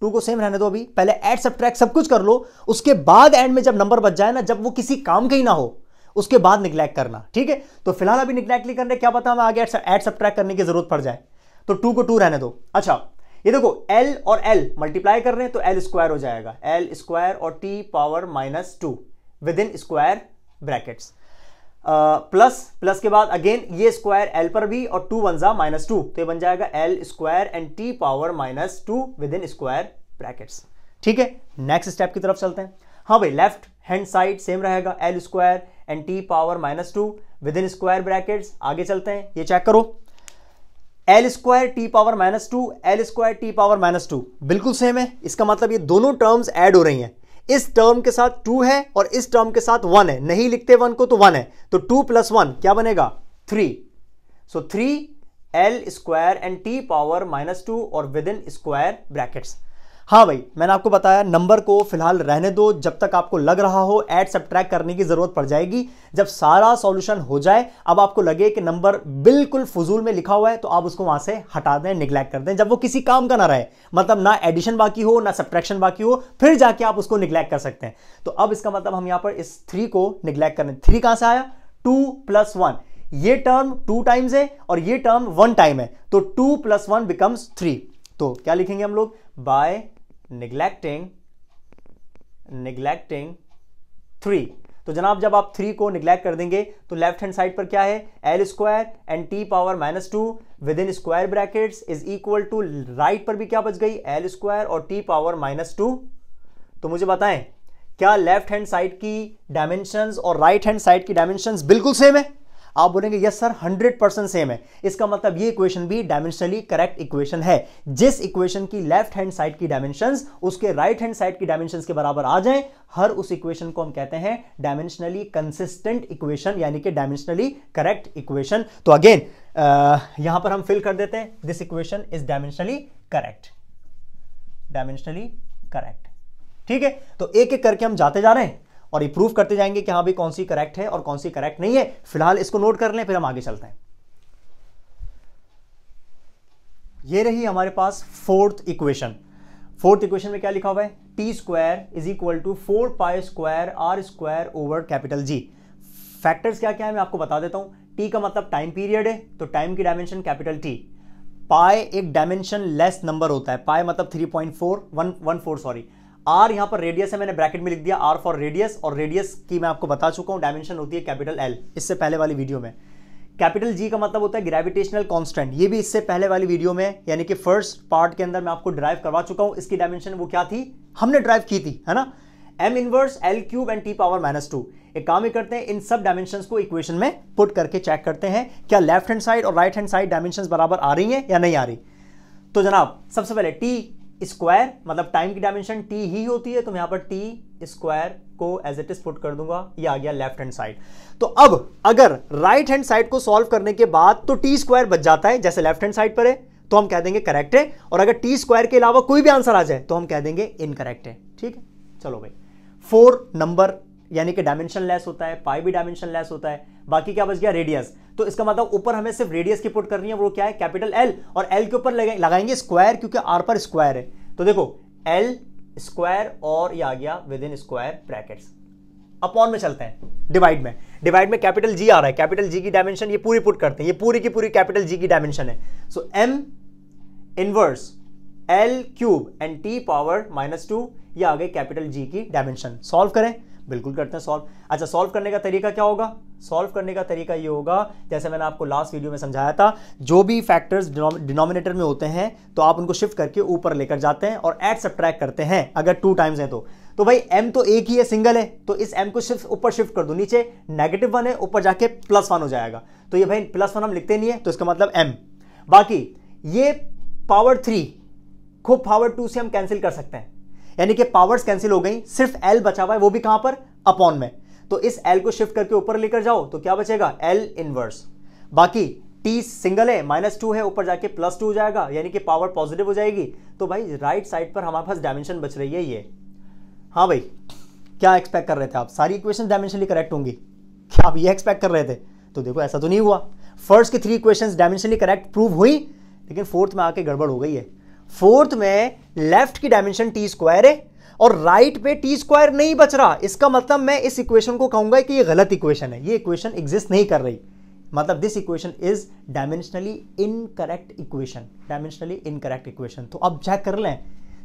टू को सेम रहने दो अभी पहले एड सब्ट्रैक्ट सब कुछ कर लो उसके बाद एंड में जब नंबर बच जाए ना जब वो किसी काम का ही ना हो उसके बाद निग्लेक्ट करना ठीक है तो फिलहाल अभी निग्लैक्ट नहीं करने क्या पता हमें आगे एड सब्ट्रैक्ट करने की जरूरत पड़ जाए तो टू को टू रहने दो अच्छा ये देखो एल और एल मल्टीप्लाई कर रहे हैं तो एल स्क्वायर हो जाएगा एल स्क्वायर और T power minus two within square brackets plus plus के बाद अगेन ये स्क्वायर एल पर भी और टू वन जा माइनस टू तो ये बन जाएगा L square and T power minus two within square brackets ठीक है नेक्स्ट स्टेप की तरफ चलते हैं हाँ भाई लेफ्ट हैंड साइड सेम रहेगा L square and T power minus two within square brackets आगे चलते हैं ये चेक करो L square T power minus two L square T power minus two बिल्कुल सेम है इसका मतलब ये दोनों टर्म्स ऐड हो रही हैं इस टर्म के साथ टू है और इस टर्म के साथ वन है नहीं लिखते वन को तो वन है तो टू प्लस वन क्या बनेगा three so three L square and T power minus two और विद इन स्क्वायर ब्रैकेट्स हाँ भाई मैंने आपको बताया नंबर को फिलहाल रहने दो जब तक आपको लग रहा हो एड सब्ट्रैक्ट करने की ज़रूरत पड़ जाएगी जब सारा सॉल्यूशन हो जाए अब आपको लगे कि नंबर बिल्कुल फजूल में लिखा हुआ है तो आप उसको वहां से हटा दें निग्लेक्ट कर दें जब वो किसी काम का ना रहे मतलब ना एडिशन बाकी हो ना सब्ट्रैक्शन बाकी हो फिर जाके आप उसको निगलेक्ट कर सकते हैं तो अब इसका मतलब हम यहाँ पर इस थ्री को निग्लेक्ट करें थ्री कहाँ से आया टू प्लस वन ये टर्म टू टाइम्स है और ये टर्म वन टाइम है तो two plus one becomes three तो क्या लिखेंगे हम लोग बाय निग्लेक्टिंग निग्लेक्टिंग थ्री तो जनाब जब आप थ्री को निग्लेक्ट कर देंगे तो लेफ्ट हैंड साइड पर क्या है L square and T power minus two within square bracket is equal to right पर भी क्या बच गई एल स्क्वायर और टी पावर माइनस टू तो मुझे बताएं क्या लेफ्ट हैंड साइड की डायमेंशन और राइट हैंड साइड की डायमेंशन बिल्कुल सेम है आप बोलेंगे यस सर 100 परसेंट सेम है इसका मतलब ये इक्वेशन भी डायमेंशनली करेक्ट इक्वेशन है जिस इक्वेशन की लेफ्ट हैंड साइड की डायमेंशन उसके राइट हैंड साइड की डायमेंशन के बराबर आ जाए हर उस इक्वेशन को हम कहते हैं डायमेंशनली कंसिस्टेंट इक्वेशन यानी कि डायमेंशनली करेक्ट इक्वेशन तो अगेन यहां पर हम फिल कर देते हैं this equation is dimensionally correct dimensionally correct ठीक है तो एक एक करके हम जाते जा रहे हैं और ये प्रूव करते जाएंगे कि हाँ भाई कौन सी करेक्ट है और कौन सी करेक्ट नहीं है फिलहाल इसको नोट कर लें फिर हम आगे चलते हैं ये रही हमारे पास फोर्थ इक्वेशन फोर्थ इक्वेशन में क्या लिखा हुआ है T square is equal to four pi square R square over capital G factors क्या क्या है मैं आपको बता देता हूं टी का मतलब टाइम पीरियड है तो टाइम की डायमेंशन कैपिटल टी पाए एक डायमेंशन लेस नंबर होता है पाए मतलब three point four one one four sorry R यहां पर रेडियस है मैंने ब्रैकेट में लिख दिया आर फॉर रेडियस और रेडियस की मैं आपको बता चुका हूं डायमेंशन होती है कैपिटल एल इससे पहले वाली वीडियो में कैपिटल जी का मतलब होता है ग्रेविटेशनल कांस्टेंट ये भी इससे पहले वाली वीडियो में यानी कि फर्स्ट पार्ट के अंदर मैं आपको ड्राइव करवा चुका हूं इसकी डायमेंशन वो क्या थी हमने ड्राइव की थी है ना M inverse L cube and T power minus two एक काम ही करते हैं इन सब डायमेंशन को इक्वेशन में पुट करके चेक करते हैं क्या लेफ्ट हैंड साइड और राइट हैंड साइड डायमेंशन बराबर आ रही है या नहीं आ रही तो जनाब सबसे पहले टी स्क्वायर मतलब टाइम की डायमेंशन टी ही होती है तो मैं यहां पर टी स्क्वायर को एज इट इज पुट कर दूंगा ये आ गया लेफ्ट हैंड साइड तो अब अगर राइट हैंड साइड को सॉल्व करने के बाद तो टी स्क्वायर बच जाता है जैसे लेफ्ट हैंड साइड पर है तो हम कह देंगे करेक्ट है और अगर टी स्क्वायर के अलावा कोई भी आंसर आ जाए तो हम कह देंगे इनकरेक्ट है ठीक है चलो भाई फोर नंबर यानी कि डायमेंशन लेस होता है पाई भी डायमेंशन लेस होता है बाकी क्या बच गया रेडियस तो इसका मतलब ऊपर हमें सिर्फ रेडियस की पुट करनी है वो क्या है कैपिटल एल और एल के ऊपर लगाएंगे स्क्वायर क्योंकि आर पर स्क्वायर है तो देखो एल स्क्वायर और ये आ गया within square bracket upon में चलते हैं डिवाइड में डिवाइड में कैपिटल जी आ रहा है कैपिटल जी की डायमेंशन ये पूरी पुट करते हैं ये पूरी की पूरी कैपिटल जी की डायमेंशन है so M inverse L cube and T power minus two ये आ गए कैपिटल जी की डायमेंशन सॉल्व करें बिल्कुल करते हैं सॉल्व अच्छा सॉल्व करने का तरीका क्या होगा सॉल्व करने का तरीका ये होगा जैसे मैंने आपको लास्ट वीडियो में समझाया था जो भी फैक्टर्स डिनोमिनेटर में होते हैं तो आप उनको शिफ्ट करके ऊपर लेकर जाते हैं और एड सब्ट्रैक्ट करते हैं अगर टू टाइम्स हैं तो तो भाई m तो एक ही है सिंगल है तो इस m को सिर्फ ऊपर शिफ्ट कर दो नीचे नेगेटिव वन है ऊपर जाके प्लस वन हो जाएगा तो ये भाई प्लस वन हम लिखते नहीं है तो इसका मतलब m बाकी ये पावर थ्री को पावर टू से हम कैंसिल कर सकते हैं यानी कि पावर्स कैंसिल हो गई सिर्फ एल बचा हुआ है वो भी कहां पर अपॉन में तो इस एल को शिफ्ट करके ऊपर लेकर जाओ तो क्या बचेगा एल इनवर्स बाकी टी सिंगल है माइनस टू है ऊपर जाके प्लस टू हो जाएगा यानी कि पावर पॉजिटिव हो जाएगी तो भाई राइट साइड पर हमारे पास डायमेंशन बच रही है ये हाँ भाई क्या एक्सपेक्ट कर रहे थे आप सारी इक्वेशन डायमेंशनली करेक्ट होंगी क्या आप ये एक्सपेक्ट कर रहे थे तो देखो ऐसा तो नहीं हुआ फर्स्ट की three equation dimensionally correct prove हुई लेकिन फोर्थ में आके गड़बड़ हो गई है फोर्थ में लेफ्ट की डायमेंशन टी स्क्वायर है और राइट पे टी स्क्वायर नहीं बच रहा इसका मतलब मैं इस इक्वेशन को कहूंगा कि ये गलत इक्वेशन है ये इक्वेशन एग्जिस्ट नहीं कर रही मतलब this equation is dimensionally incorrect equation dimensionally incorrect equation तो अब चेक कर लें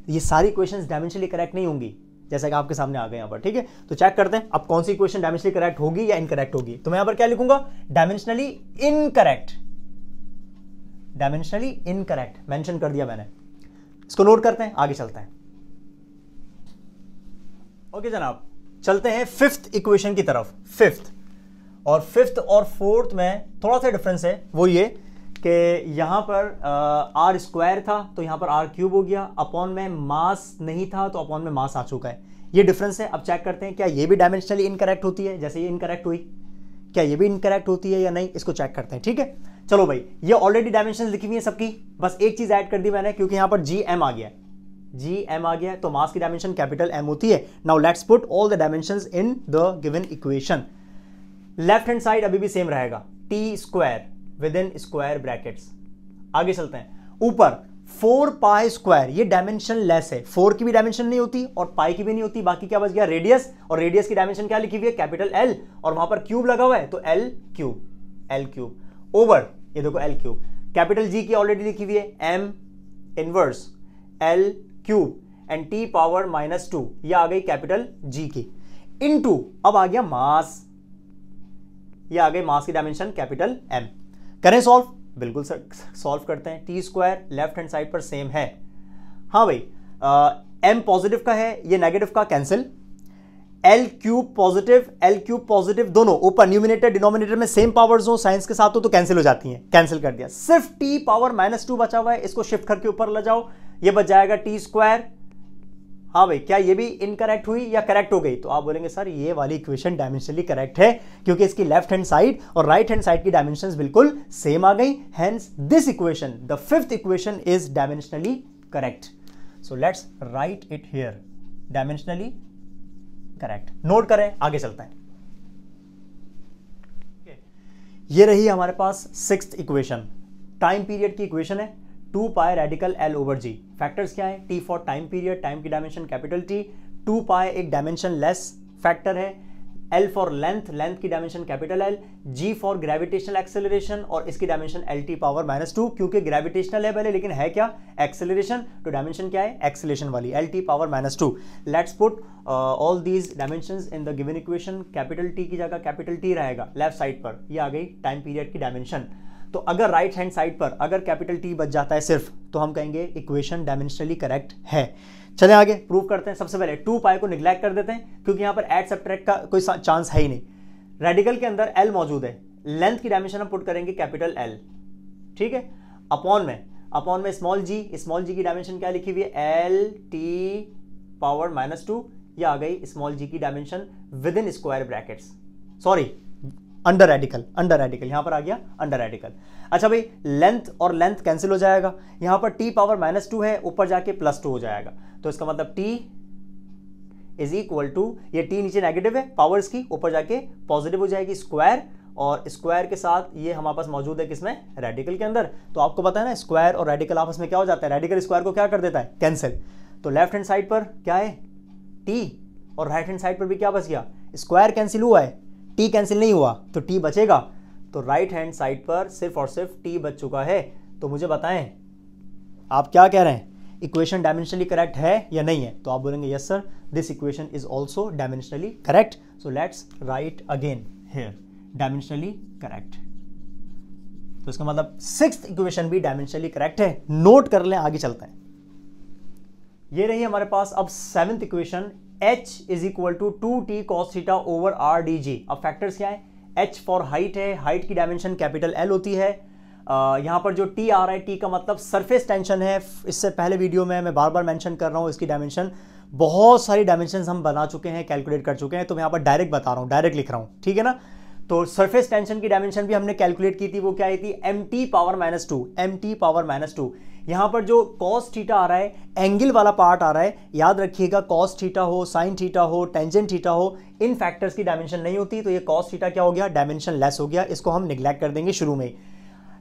ये सारी इक्वेशन डायमेंशनली करेक्ट नहीं होंगी जैसा कि आपके सामने आ गए यहां पर ठीक है तो चेक करते हैं अब कौन सी इक्वेशन डायमेंशनली करेक्ट होगी या इनकरेक्ट होगी तो मैं यहां पर क्या लिखूंगा dimensionally incorrect dimensionally incorrect mention कर दिया मैंने इसको नोट करते हैं आगे चलते हैं ओके जनाब चलते हैं फिफ्थ इक्वेशन की तरफ फिफ्थ और फिफ्थ और फोर्थ में थोड़ा सा डिफरेंस है वो ये कि यहाँ पर आर स्क्वायर था तो यहाँ पर आर क्यूब हो गया अपॉन में मास नहीं था तो अपॉन में मास आ चुका है ये डिफरेंस है अब चेक करते हैं क्या ये भी डायमेंशनली इनकरेक्ट होती है जैसे ये इनकरेक्ट हुई क्या ये भी इनकरेक्ट होती है या नहीं इसको चेक करते हैं ठीक है चलो भाई ये ऑलरेडी डायमेंशन लिखी हुई है सबकी बस एक चीज़ ऐड कर दी मैंने क्योंकि यहाँ पर जी एम आ गया है जी एम आ गया तो मास की डायमेंशन कैपिटल एम होती है now let's put all the dimension in the given equation left hand side अभी भी सेम रहेगा T square within square brackets आगे चलते हैं ऊपर फोर पाई स्क्वायर ये डायमेंशन लेस है फोर की भी डायमेंशन नहीं होती और पाई की भी नहीं होती बाकी क्या बच गया रेडियस और रेडियस की डायमेंशन क्या लिखी हुई है कैपिटल एल और वहां पर क्यूब लगा हुआ है तो L cube L cube over ये देखो एल क्यूब कैपिटल जी की ऑलरेडी लिखी हुई है M inverse L cube and T power minus two यह आ गई कैपिटल जी की इनटू अब आ गया मास ये आ गई मास की डायमेंशन कैपिटल एम करें सॉल्व बिल्कुल सॉल्व करते हैं T square left hand side पर सेम है हाँ भाई एम पॉजिटिव का है ये नेगेटिव का cancel L cube positive L cube positive दोनों ऊपर न्यूमिनेटर डिनोमिनेटर में सेम पावर्स हो साइंस के साथ हो तो कैंसिल हो जाती हैं कैंसिल कर दिया सिर्फ टी पावर माइनस टू बचा हुआ है इसको शिफ्ट करके ऊपर ले जाओ ये बच जाएगा टी स्क्वायर हाँ भाई क्या ये भी इनकरेक्ट हुई या करेक्ट हो गई तो आप बोलेंगे सर ये वाली इक्वेशन डायमेंशनली करेक्ट है क्योंकि इसकी लेफ्ट हैंड साइड और राइट हैंड साइड की डायमेंशन बिल्कुल सेम आ गई hence this equation the fifth equation is dimensionally correct so let's write it here dimensionally correct note करें आगे चलता है ये रही हमारे पास सिक्स इक्वेशन टाइम पीरियड की इक्वेशन है two pi radical L over G factors क्या है T for time period time की dimension capital T two pi एक डायमेंशन लेस फैक्टर है एल फॉर लेंथ लेंथ की dimension capital L G for gravitational acceleration और इसकी dimension L T power minus two क्योंकि gravitational है पहले लेकिन है क्या एक्सेलरेशन तो डायमेंशन क्या है एक्सेलेशन वाली L T power minus two let's put all these dimension in the given equation capital T की जगह कैपिटल टी रहेगा लेफ्ट साइड पर यह आ गई टाइम पीरियड की डायमेंशन तो अगर राइट हैंड साइड पर अगर कैपिटल टी बच जाता है सिर्फ तो हम कहेंगे इक्वेशन डायमेंशनली करेक्ट है चले आगे प्रूव करते हैं सबसे पहले टू पाई को निग्लेक्ट कर देते हैं क्योंकि यहां पर एड सब्ट्रैक्ट का कोई चांस है ही नहीं रेडिकल के अंदर एल मौजूद है लेंथ की डायमेंशन हम पुट करेंगे कैपिटल एल ठीक है अपॉन में अपॉन में स्मॉल जी स्मॉल जी की डायमेंशन क्या लिखी हुई है L T power minus two यह आ गई स्मॉल जी की dimension within square bracket sorry under radical under radical यहां पर आ गया अंडर रेडिकल अच्छा भाई लेंथ और लेंथ कैंसिल हो जाएगा यहां पर टी पावर माइनस टू है ऊपर जाके प्लस टू हो जाएगा तो इसका मतलब टी इज इक्वल टू ये टी नीचे नेगेटिव है पावर की ऊपर जाके पॉजिटिव हो जाएगी स्क्वायर और स्क्वायर के साथ ये हमारे पास मौजूद है किसमें रेडिकल के अंदर तो आपको पता है ना स्क्वायर और रेडिकल आपस में क्या हो जाता है रेडिकल स्क्वायर को क्या कर देता है कैंसिल तो लेफ्ट हैंड साइड पर क्या है टी और राइट हैंड साइड पर भी क्या बस गया स्क्वायर कैंसिल हुआ है टी कैंसिल नहीं हुआ तो टी बचेगा तो राइट हैंड साइड पर सिर्फ और सिर्फ टी बच चुका है तो मुझे बताएं आप क्या कह रहे हैं इक्वेशन डायमेंशनली करेक्ट है या नहीं है तो आप बोलेंगे yes sir this equation is also dimensionally correct so let's write again here dimensionally correct तो इसका मतलब सिक्स इक्वेशन भी डायमेंशनली करेक्ट है नोट कर लें आगे चलते हैं ये रही हमारे पास अब seventh equation H is equal to two T cos theta over R D G अब फैक्टर्स क्या है एच फॉर हाइट है हाइट की डायमेंशन कैपिटल एल होती है uh, यहाँ पर जो टी आ रहा है टी का मतलब सरफेस टेंशन है इससे पहले वीडियो में मैं बार बार मेंशन कर रहा हूँ इसकी डायमेंशन बहुत सारी डायमेंशन हम बना चुके हैं कैलकुलेट कर चुके हैं तो मैं यहाँ पर डायरेक्ट बता रहा हूँ डायरेक्ट लिख रहा हूँ ठीक है ना तो सरफेस टेंशन की डायमेंशन भी हमने कैलकुलेट की थी वो क्या आई थी M T power minus two M T power minus two यहाँ पर जो कॉस थीटा आ रहा है एंगल वाला पार्ट आ रहा है याद रखिएगा कॉस थीटा हो साइन थीटा हो टेंजेंट थीटा हो इन फैक्टर्स की डायमेंशन नहीं होती तो ये कॉस थीटा क्या हो गया डायमेंशन लेस हो गया इसको हम निग्लेक्ट कर देंगे शुरू में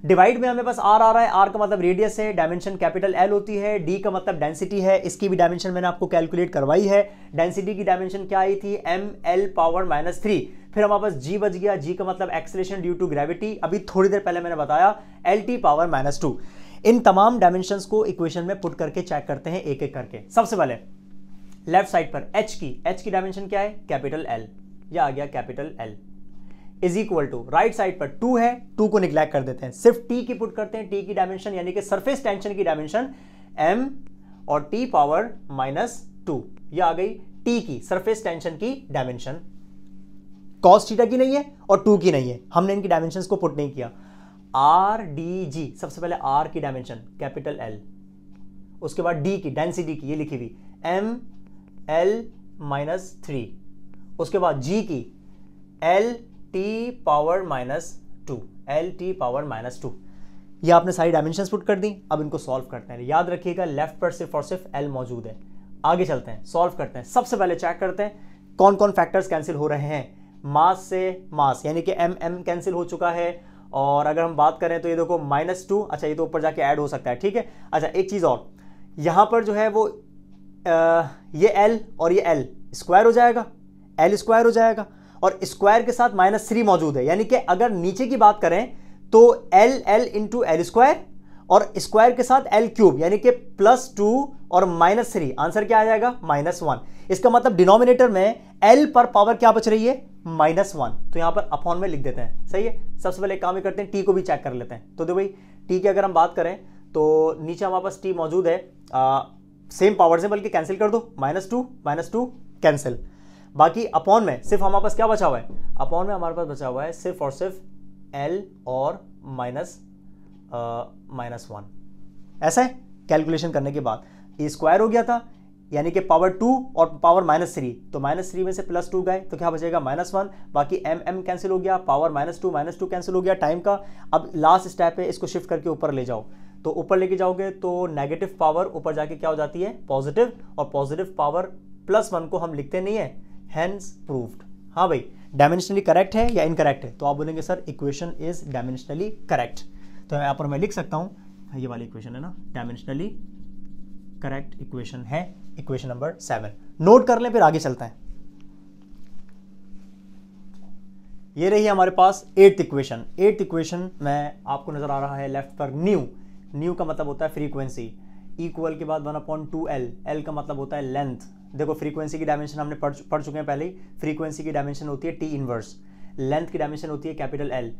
डिवाइड में हमें पास आर आ रहा है आर का मतलब रेडियस है डायमेंशन कैपिटल एल होती है डी का मतलब डेंसिटी है इसकी भी डायमेंशन मैंने आपको कैलकुलेट करवाई है डेंसिटी की डायमेंशन क्या आई थी M L power minus three फिर हमारे पास जी बच गया जी का मतलब एक्सलेशन ड्यू टू ग्रेविटी अभी थोड़ी देर पहले मैंने बताया L T power minus two इन तमाम डायमेंशन को इक्वेशन में पुट करके चेक करते हैं एक एक करके सबसे पहले लेफ्ट साइड पर एच की एच की डायमेंशन क्या है कैपिटल एल या आ गया capital L is equal to right side पर टू है टू को निग्लेक्ट कर देते हैं सिर्फ टी की पुट करते हैं टी की डायमेंशन यानी कि सरफेस टेंशन की डायमेंशन एम और टी पावर माइनस टू यह आ गई टी की सरफेस टेंशन की डायमेंशन कॉस की नहीं है और टू की नहीं है हमने इनकी डायमेंशन को पुट नहीं किया आर डी जी सबसे पहले आर की डायमेंशन कैपिटल एल उसके बाद डी की डेंसिटी की ये लिखी हुई एम एल माइनस थ्री उसके बाद जी की L T power minus two L T power minus two ये आपने सारी डायमेंशन पुट कर दी अब इनको सॉल्व करते हैं याद रखिएगा लेफ्ट पर सिर्फ और सिर्फ एल मौजूद है आगे चलते हैं सॉल्व करते हैं सबसे पहले चेक करते हैं कौन कौन फैक्टर्स कैंसिल हो रहे हैं मास से मास यानी कि एम एम कैंसिल हो चुका है और अगर हम बात करें तो ये देखो माइनस टू अच्छा ये तो ऊपर जाके ऐड हो सकता है ठीक है अच्छा एक चीज़ और यहां पर जो है वो आ, ये एल और ये एल स्क्वायर हो जाएगा एल स्क्वायर हो जाएगा और स्क्वायर के साथ माइनस थ्री मौजूद है यानी कि अगर नीचे की बात करें तो L L into L square और स्क्वायर के साथ एल क्यूब यानी कि प्लस टू और माइनस थ्री आंसर क्या आ जाएगा माइनस वन इसका मतलब डिनोमिनेटर में एल पर पावर क्या बच रही है माइनस वन तो यहाँ पर अपॉन में लिख देते हैं सही है सबसे पहले काम ही करते हैं टी को भी चेक कर लेते हैं तो देखो भाई टी की अगर हम बात करें तो नीचे हमारे पास टी मौजूद है आ, सेम पावर से बल्कि कैंसिल कर दो minus two minus two cancel बाकी अपॉन में सिर्फ हमारे पास क्या बचा हुआ है अपॉन में हमारे पास बचा हुआ है सिर्फ और सिर्फ एल और माइनस माइनस वन ऐसा है कैलकुलेशन करने के बाद ए स्क्वायर हो गया था यानी कि पावर टू और पावर माइनस थ्री तो माइनस थ्री में से प्लस टू गए तो क्या बचेगा माइनस वन बाकी एम एम कैंसिल हो गया power minus two minus two cancel हो गया टाइम का अब लास्ट स्टेप है इसको शिफ्ट करके ऊपर ले जाओ तो ऊपर लेके जाओगे तो नेगेटिव पावर ऊपर जाके क्या हो जाती है पॉजिटिव और पॉजिटिव पावर प्लस वन को हम लिखते नहीं है हैंस प्रूव्ड हाँ भाई डायमेंशनली करेक्ट है या इनकरेक्ट है तो आप बोलेंगे sir equation is dimensionally correct तो यहाँ पर मैं लिख सकता हूँ ये वाली इक्वेशन है ना डायमेंशनली करेक्ट इक्वेशन है इक्वेशन नंबर सेवन नोट कर लें फिर आगे चलते हैं ये रही हमारे पास एट्थ इक्वेशन एट्थ इक्वेशन में आपको नज़र आ रहा है लेफ्ट पर न्यू न्यू का मतलब होता है फ्रीक्वेंसी इक्वल के बाद one upon two L L का मतलब होता है लेंथ देखो फ्रीक्वेंसी की डायमेंशन हमने पढ़ पढ़ चुके हैं पहले ही फ्रीक्वेंसी की डायमेंशन होती है टी इनवर्स लेंथ की डायमेंशन होती है कैपिटल एल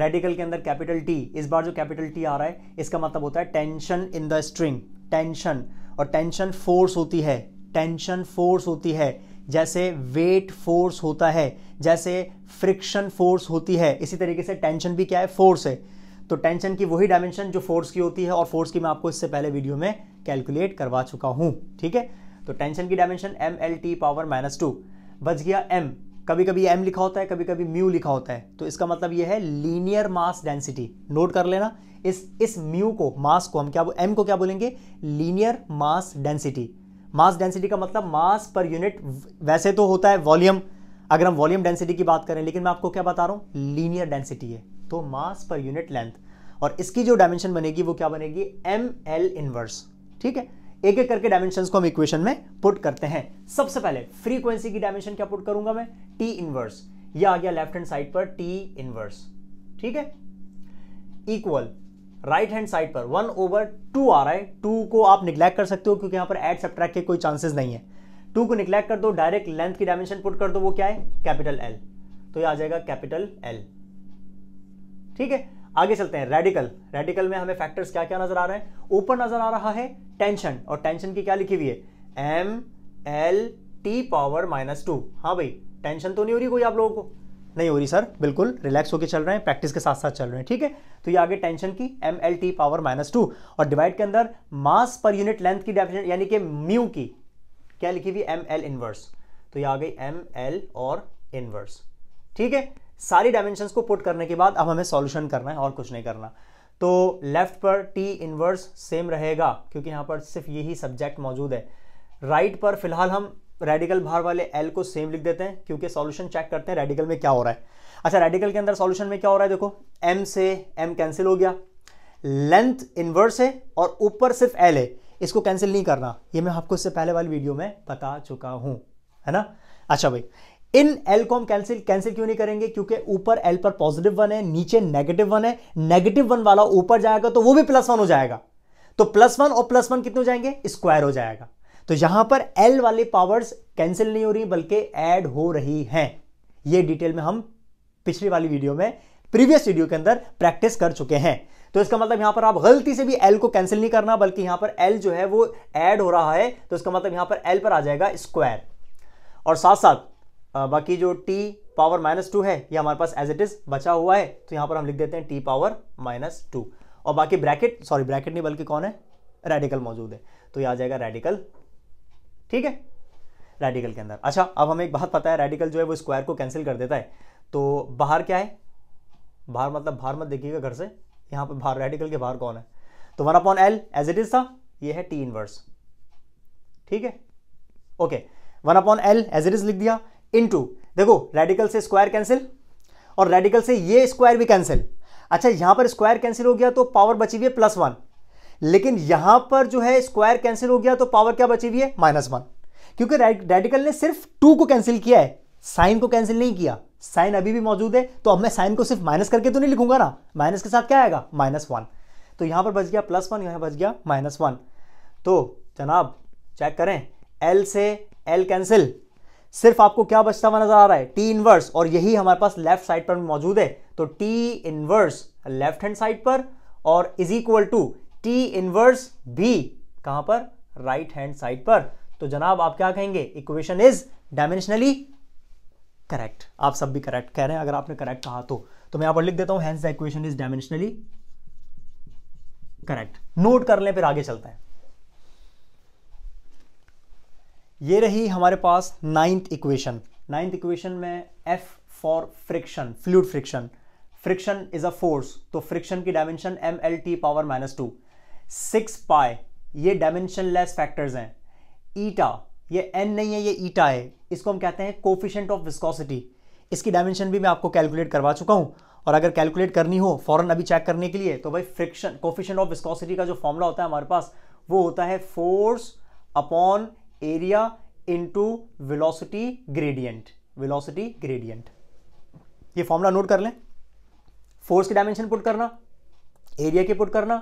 रेडिकल के अंदर कैपिटल टी इस बार जो कैपिटल टी आ रहा है इसका मतलब होता है tension in the string tension और टेंशन फोर्स होती है टेंशन फोर्स होती है जैसे वेट फोर्स होता है जैसे फ्रिक्शन फोर्स होती है इसी तरीके से टेंशन भी क्या है फोर्स है तो टेंशन की वही डायमेंशन जो फोर्स की होती है और फोर्स की मैं आपको इससे पहले वीडियो में कैलकुलेट करवा चुका हूं ठीक है तो टेंशन की dimension M L T power minus two बच गया एम कभी कभी एम लिखा होता है कभी कभी म्यू लिखा होता है तो इसका मतलब यह है लीनियर मास डेंसिटी नोट कर लेना इस इस म्यू को मास को हम क्या एम को क्या बोलेंगे linear mass density mass density का मतलब मास पर यूनिट वैसे तो होता है वॉल्यूम अगर हम वॉल्यूम डेंसिटी की बात करें लेकिन मैं आपको क्या बता रहा हूं लीनियर डेंसिटी है तो मास पर यूनिट लेंथ और इसकी जो डायमेंशन बनेगी वो क्या बनेगी एम एल इनवर्स ठीक है एक एक करके डायमेंशन को हम इक्वेशन में पुट करते हैं सबसे पहले फ्रीक्वेंसी की डायमेंशन क्या पुट करूंगा मैं टी इनवर्स यह आ गया लेफ्ट हैंड साइड पर टी इनवर्स ठीक है इक्वल राइट हैंड साइड पर वन ओवर टू आ रहा है टू को आप निग्लैक्ट कर सकते हो क्योंकि यहां पर एड सब्ट्रैक्ट के कोई चांसेस नहीं है टू को निग्लैक्ट कर दो डायरेक्ट लेंथ की डायमेंशन पुट कर दो वो क्या है कैपिटल एल तो ये आ जाएगा कैपिटल एल ठीक है आगे चलते हैं रेडिकल रेडिकल में हमें फैक्टर्स क्या क्या नजर आ रहे हैं ऊपर नजर आ रहा है टेंशन और टेंशन की क्या लिखी हुई है M L T power minus two हाँ भाई टेंशन तो नहीं हो रही कोई आप लोगों को नहीं हो रही सर बिल्कुल रिलैक्स होकर चल रहे हैं प्रैक्टिस के साथ साथ चल रहे हैं ठीक है तो ये आगे टेंशन की M L T power minus two और डिवाइड के अंदर मास पर यूनिट लेंथ की डेफिनेशन यानी कि म्यू की क्या लिखी हुई एम एल इनवर्स तो ये आ गई एम एल और इनवर्स ठीक है सारी डायमेंशन को पुट करने के बाद अब हमें सॉल्यूशन करना है और कुछ नहीं करना तो लेफ्ट पर टी इनवर्स सेम रहेगा क्योंकि यहाँ पर सिर्फ यही सब्जेक्ट मौजूद है राइट right पर फिलहाल हम रेडिकल भार वाले एल को सेम लिख देते हैं क्योंकि सॉल्यूशन चेक करते हैं रेडिकल में क्या हो रहा है अच्छा रेडिकल के अंदर सॉल्यूशन में क्या हो रहा है देखो एम से एम कैंसिल हो गया लेंथ इनवर्स है और ऊपर सिर्फ एल है इसको कैंसिल नहीं करना ये मैं आपको इससे पहले वाली वीडियो में बता चुका हूं है ना अच्छा भाई इन एल को हम कैंसिल कैंसिल क्यों नहीं करेंगे क्योंकि ऊपर एल पर पॉजिटिव वन है नीचे नेगेटिव वन है नेगेटिव वन वाला ऊपर जाएगा तो वो भी प्लस वन हो जाएगा तो प्लस वन और प्लस वन कितने हो जाएंगे स्क्वायर हो जाएगा तो यहां पर एल वाले पावर्स कैंसिल नहीं हो रही बल्कि एड हो रही हैं यह डिटेल में हम पिछली वाली वीडियो में प्रीवियस वीडियो के अंदर प्रैक्टिस कर चुके हैं तो इसका मतलब यहां पर आप गलती से भी एल को कैंसिल नहीं करना बल्कि यहां पर एल जो है वो एड हो रहा है तो इसका मतलब यहां पर एल पर आ जाएगा स्क्वायर और साथ साथ बाकी जो टी पावर माइनस टू है ये हमारे पास एज इट इज बचा हुआ है तो यहां पर हम लिख देते हैं टी पावर माइनस टू और बाकी ब्रैकेट सॉरी ब्रैकेट नहीं बल्कि कौन है रेडिकल मौजूद है तो ये आ जाएगा रेडिकल ठीक है रेडिकल के अंदर अच्छा अब हमें एक बात पता है रेडिकल जो है वो स्क्वायर को कैंसिल कर देता है तो बाहर क्या है बाहर मतलब बाहर मत देखिएगा घर से यहाँ पर बाहर रेडिकल के बाहर कौन है तो one upon L as it is था ये है टी इनवर्स ठीक है okay one upon L as it is लिख दिया टू देखो रेडिकल से स्क्वायर कैंसिल और रेडिकल से ये स्क्वायर भी कैंसिल अच्छा यहां पर स्क्वायर कैंसिल हो गया तो पावर बची हुई है प्लस वन लेकिन यहां पर जो है स्क्वायर कैंसिल हो गया तो पावर क्या बची हुई है माइनस वन क्योंकि रेडिकल ने सिर्फ टू को कैंसिल किया है साइन को कैंसिल नहीं किया साइन अभी भी मौजूद है तो अब मैं साइन को सिर्फ माइनस करके तो नहीं लिखूंगा ना माइनस के साथ क्या आएगा माइनस वन तो यहां पर बच गया प्लस वन यहां बच गया माइनस वन तो जनाब चेक करें एल से एल कैंसिल सिर्फ आपको क्या बचता हुआ नजर आ रहा है टी इनवर्स और यही हमारे पास लेफ्ट साइड पर मौजूद है तो T inverse left hand side पर और is equal to T inverse B कहां पर राइट हैंड साइड पर तो जनाब आप क्या कहेंगे इक्वेशन इज डायमेंशनली करेक्ट आप सब भी करेक्ट कह रहे हैं अगर आपने करेक्ट कहा तो तो मैं यहां पर लिख देता हूं the equation is dimensionally correct note कर लें फिर आगे चलते हैं ये रही हमारे पास नाइन्थ इक्वेशन नाइन्थ इक्वेशन में F for friction fluid friction friction is a force तो फ्रिक्शन की dimension M L T power minus two six pi ये डायमेंशन लेस फैक्टर्स हैं ईटा ये एन नहीं है ये ईटा है इसको हम कहते हैं कोफिशेंट ऑफ विस्कोसिटी इसकी डायमेंशन भी मैं आपको कैलकुलेट करवा चुका हूं और अगर कैलकुलेट करनी हो फॉरन अभी चेक करने के लिए तो भाई फ्रिक्शन कोफिशेंट ऑफ विस्कोसिटी का जो फॉर्मूला होता है हमारे पास वो होता है force upon area to velocity gradient velocity gradient ये फॉर्मूला नोट कर लें फोर्स की डायमेंशन पुट करना एरिया की पुट करना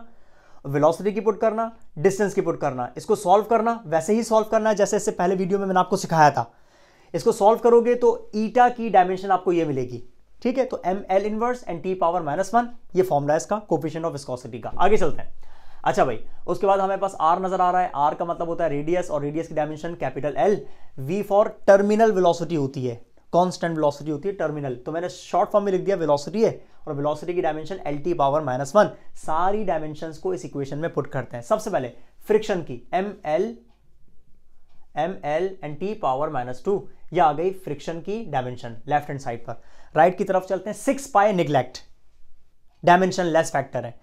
वेलोसिटी की पुट करना डिस्टेंस की पुट करना इसको सॉल्व करना वैसे ही सॉल्व करना है जैसे इससे पहले वीडियो में मैंने आपको सिखाया था इसको सॉल्व करोगे तो ईटा की डायमेंशन आपको ये मिलेगी ठीक है तो M L inverse and T power minus one ये फॉर्मला इसका कोपिशन ऑफ विस्कोसिटी का आगे चलते हैं अच्छा भाई उसके बाद हमारे पास आर नजर आ रहा है आर का मतलब होता है रेडियस और रेडियस की dimension capital L V for terminal velocity होती है कांस्टेंट वेलोसिटी होती है टर्मिनल तो मैंने शॉर्ट फॉर्म में लिख दिया वेलोसिटी है और वेलोसिटी की dimension L T power minus one सारी डायमेंशन को इस इक्वेशन में पुट करते हैं सबसे पहले फ्रिक्शन की M L M L and T power minus two यह आ गई फ्रिक्शन की डायमेंशन लेफ्ट हैंड साइड पर राइट right की तरफ चलते हैं six pi neglect dimension dimensionless factor है